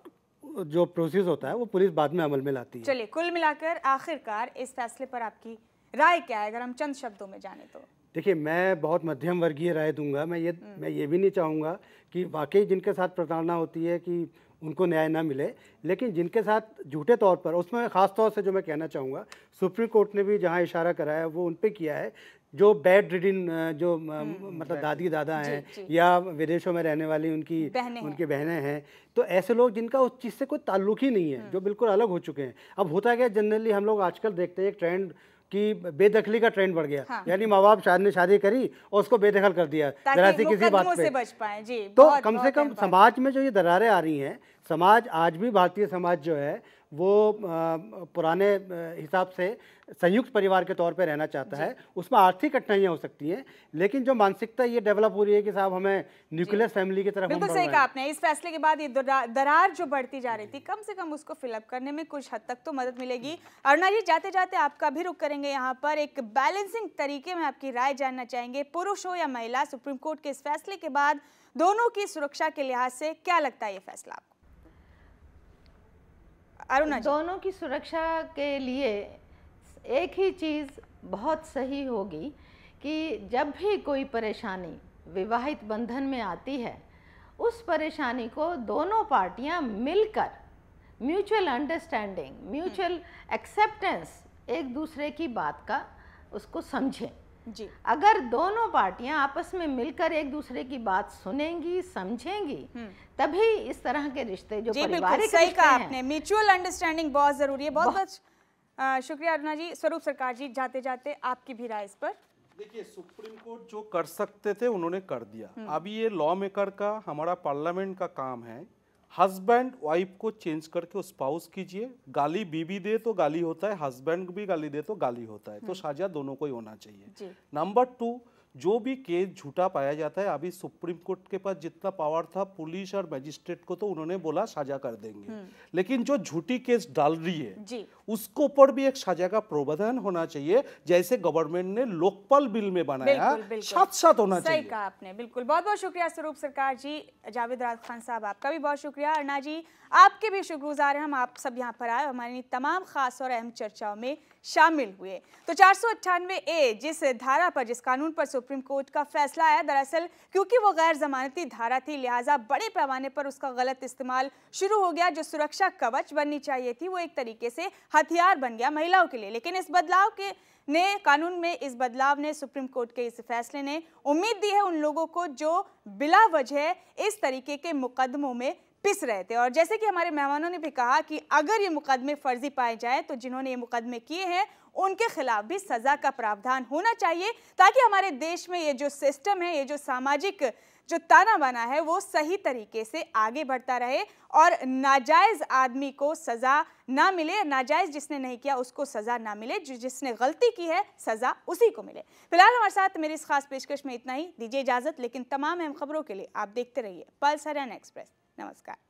S6: जो प्रोसेस होता है वो पुलिस बाद में अमल में लाती है चलिए
S1: कुल मिलाकर आखिरकार इस फैसले पर आपकी राय क्या है अगर हम चंद शब्दों में जाने तो
S6: देखिए मैं बहुत मध्यम वर्गीय राय दूंगा मैं ये हम्म। मैं ये भी नहीं चाहूँगा कि वाकई जिनके साथ प्रताड़ना होती है कि उनको न्याय ना मिले लेकिन जिनके साथ झूठे तौर पर उसमें ख़ास तौर से जो मैं कहना चाहूँगा सुप्रीम कोर्ट ने भी जहाँ इशारा कराया वो उन पर किया है जो बेड रिडिन जो हम्म, हम्म, मतलब दादी दादा हैं या विदेशों में रहने वाली उनकी उनकी बहनें हैं तो ऐसे लोग जिनका उस चीज़ से कोई ताल्लुक ही नहीं है हम्म। जो बिल्कुल अलग हो चुके हैं अब होता क्या जनरली हम लोग आजकल देखते हैं एक ट्रेंड कि बेदखली का ट्रेंड बढ़ गया हाँ। यानी माँ बाप शादी ने शादी करी और उसको बेदखल कर दिया जरा किसी बात पे
S1: बच पाए जी तो बहुत, कम बहुत से कम
S6: समाज में जो ये दरारें आ रही हैं समाज आज भी भारतीय समाज जो है वो पुराने हिसाब से संयुक्त परिवार के तौर पे रहना चाहता है उसमें आर्थिक कठिनाइयाँ हो सकती हैं लेकिन जो मानसिकता ये डेवलप हो रही है कि साहब हमें न्यूक्लियर फैमिली की तरफ बिल्कुल सही कहा
S1: आपने इस फैसले के बाद ये दरार जो बढ़ती जा रही थी कम से कम उसको फिलअप करने में कुछ हद तक तो मदद मिलेगी अरुणा जी जाते जाते आपका भी रुख करेंगे यहाँ पर एक बैलेंसिंग तरीके में आपकी राय जानना चाहेंगे पुरुष हो या महिला सुप्रीम कोर्ट के इस फैसले के बाद दोनों की सुरक्षा के लिहाज से क्या लगता है ये फैसला आपको
S4: अरुणा दोनों की सुरक्षा के लिए एक ही चीज़ बहुत सही होगी कि जब भी कोई परेशानी विवाहित बंधन में आती है उस परेशानी को दोनों पार्टियां मिलकर म्यूचुअल अंडरस्टैंडिंग म्यूचुअल एक्सेप्टेंस एक दूसरे की बात का उसको समझें जी अगर दोनों पार्टियां आपस में मिलकर एक दूसरे की बात सुनेंगी समझेंगी हम्म। तभी इस तरह के रिश्ते जो पारिवारिक सही कहा आपने म्यूचुअल अंडरस्टैंडिंग बहुत जरूरी
S1: है बहुत बहुत शुक्रिया अरुणा जी स्वरूप सरकार जी जाते जाते आपकी भी राय इस पर
S2: देखिए सुप्रीम कोर्ट जो कर सकते थे उन्होंने कर दिया हम्म। अभी ये लॉ मेकर का हमारा पार्लियामेंट का काम है हस्बैंड वाइफ को चेंज करके स्पाउस कीजिए गाली बीबी दे तो गाली होता है हस्बैंड भी गाली दे तो गाली होता है तो साझा हम्म। दोनों को ही होना चाहिए नंबर टू जो भी केस झूठा पाया जाता है अभी सुप्रीम कोर्ट के पास जितना पावर था पुलिस और मजिस्ट्रेट को तो उन्होंने बोला साझा कर देंगे हम्म। लेकिन जो झूठी केस डाल रही है उसको ऊपर भी एक सजा का प्रावधान होना चाहिए जैसे गवर्नमेंट ने लोकपाल बिल में बनाया साथ साथ होना चाहिए कहा
S1: आपने बिल्कुल बहुत बहुत शुक्रिया स्वरूप सरकार जी जावेद राज खान साहब आपका भी बहुत शुक्रिया अरना जी आपके भी शुक्रगुजार हैं हम आप सब यहाँ पर आए हमारी तमाम खास और अहम चर्चाओं में शामिल हुए तो चार ए जिस धारा पर जिस कानून पर सुप्रीम कोर्ट का फैसला आया दरअसल क्योंकि वो गैर जमानती धारा थी लिहाजा बड़े पैमाने पर उसका गलत इस्तेमाल शुरू हो गया जो सुरक्षा कवच बननी चाहिए थी वो एक तरीके से हथियार बन गया महिलाओं के लिए लेकिन इस बदलाव के ने कानून में इस बदलाव ने सुप्रीम कोर्ट के इस फैसले ने उम्मीद दी है उन लोगों को जो बिला वजह इस तरीके के मुकदमों में पिस रहे थे और जैसे कि हमारे मेहमानों ने भी कहा कि अगर ये मुकदमे फर्जी पाए जाए तो जिन्होंने ये मुकदमे किए हैं उनके खिलाफ भी सजा का प्रावधान होना चाहिए ताकि हमारे देश में ये जो सिस्टम है ये जो सामाजिक जो ताना बना है वो सही तरीके से आगे बढ़ता रहे और नाजायज़ आदमी को सज़ा ना मिले नाजायज़ जिसने नहीं किया उसको सज़ा ना मिले जो जिसने गलती की है सज़ा उसी को मिले फिलहाल हमारे साथ मेरी इस खास पेशकश में इतना ही दीजिए इजाज़त लेकिन तमाम अहम खबरों के लिए आप देखते रहिए पल्स हरियाणा एक्सप्रेस नमस्कार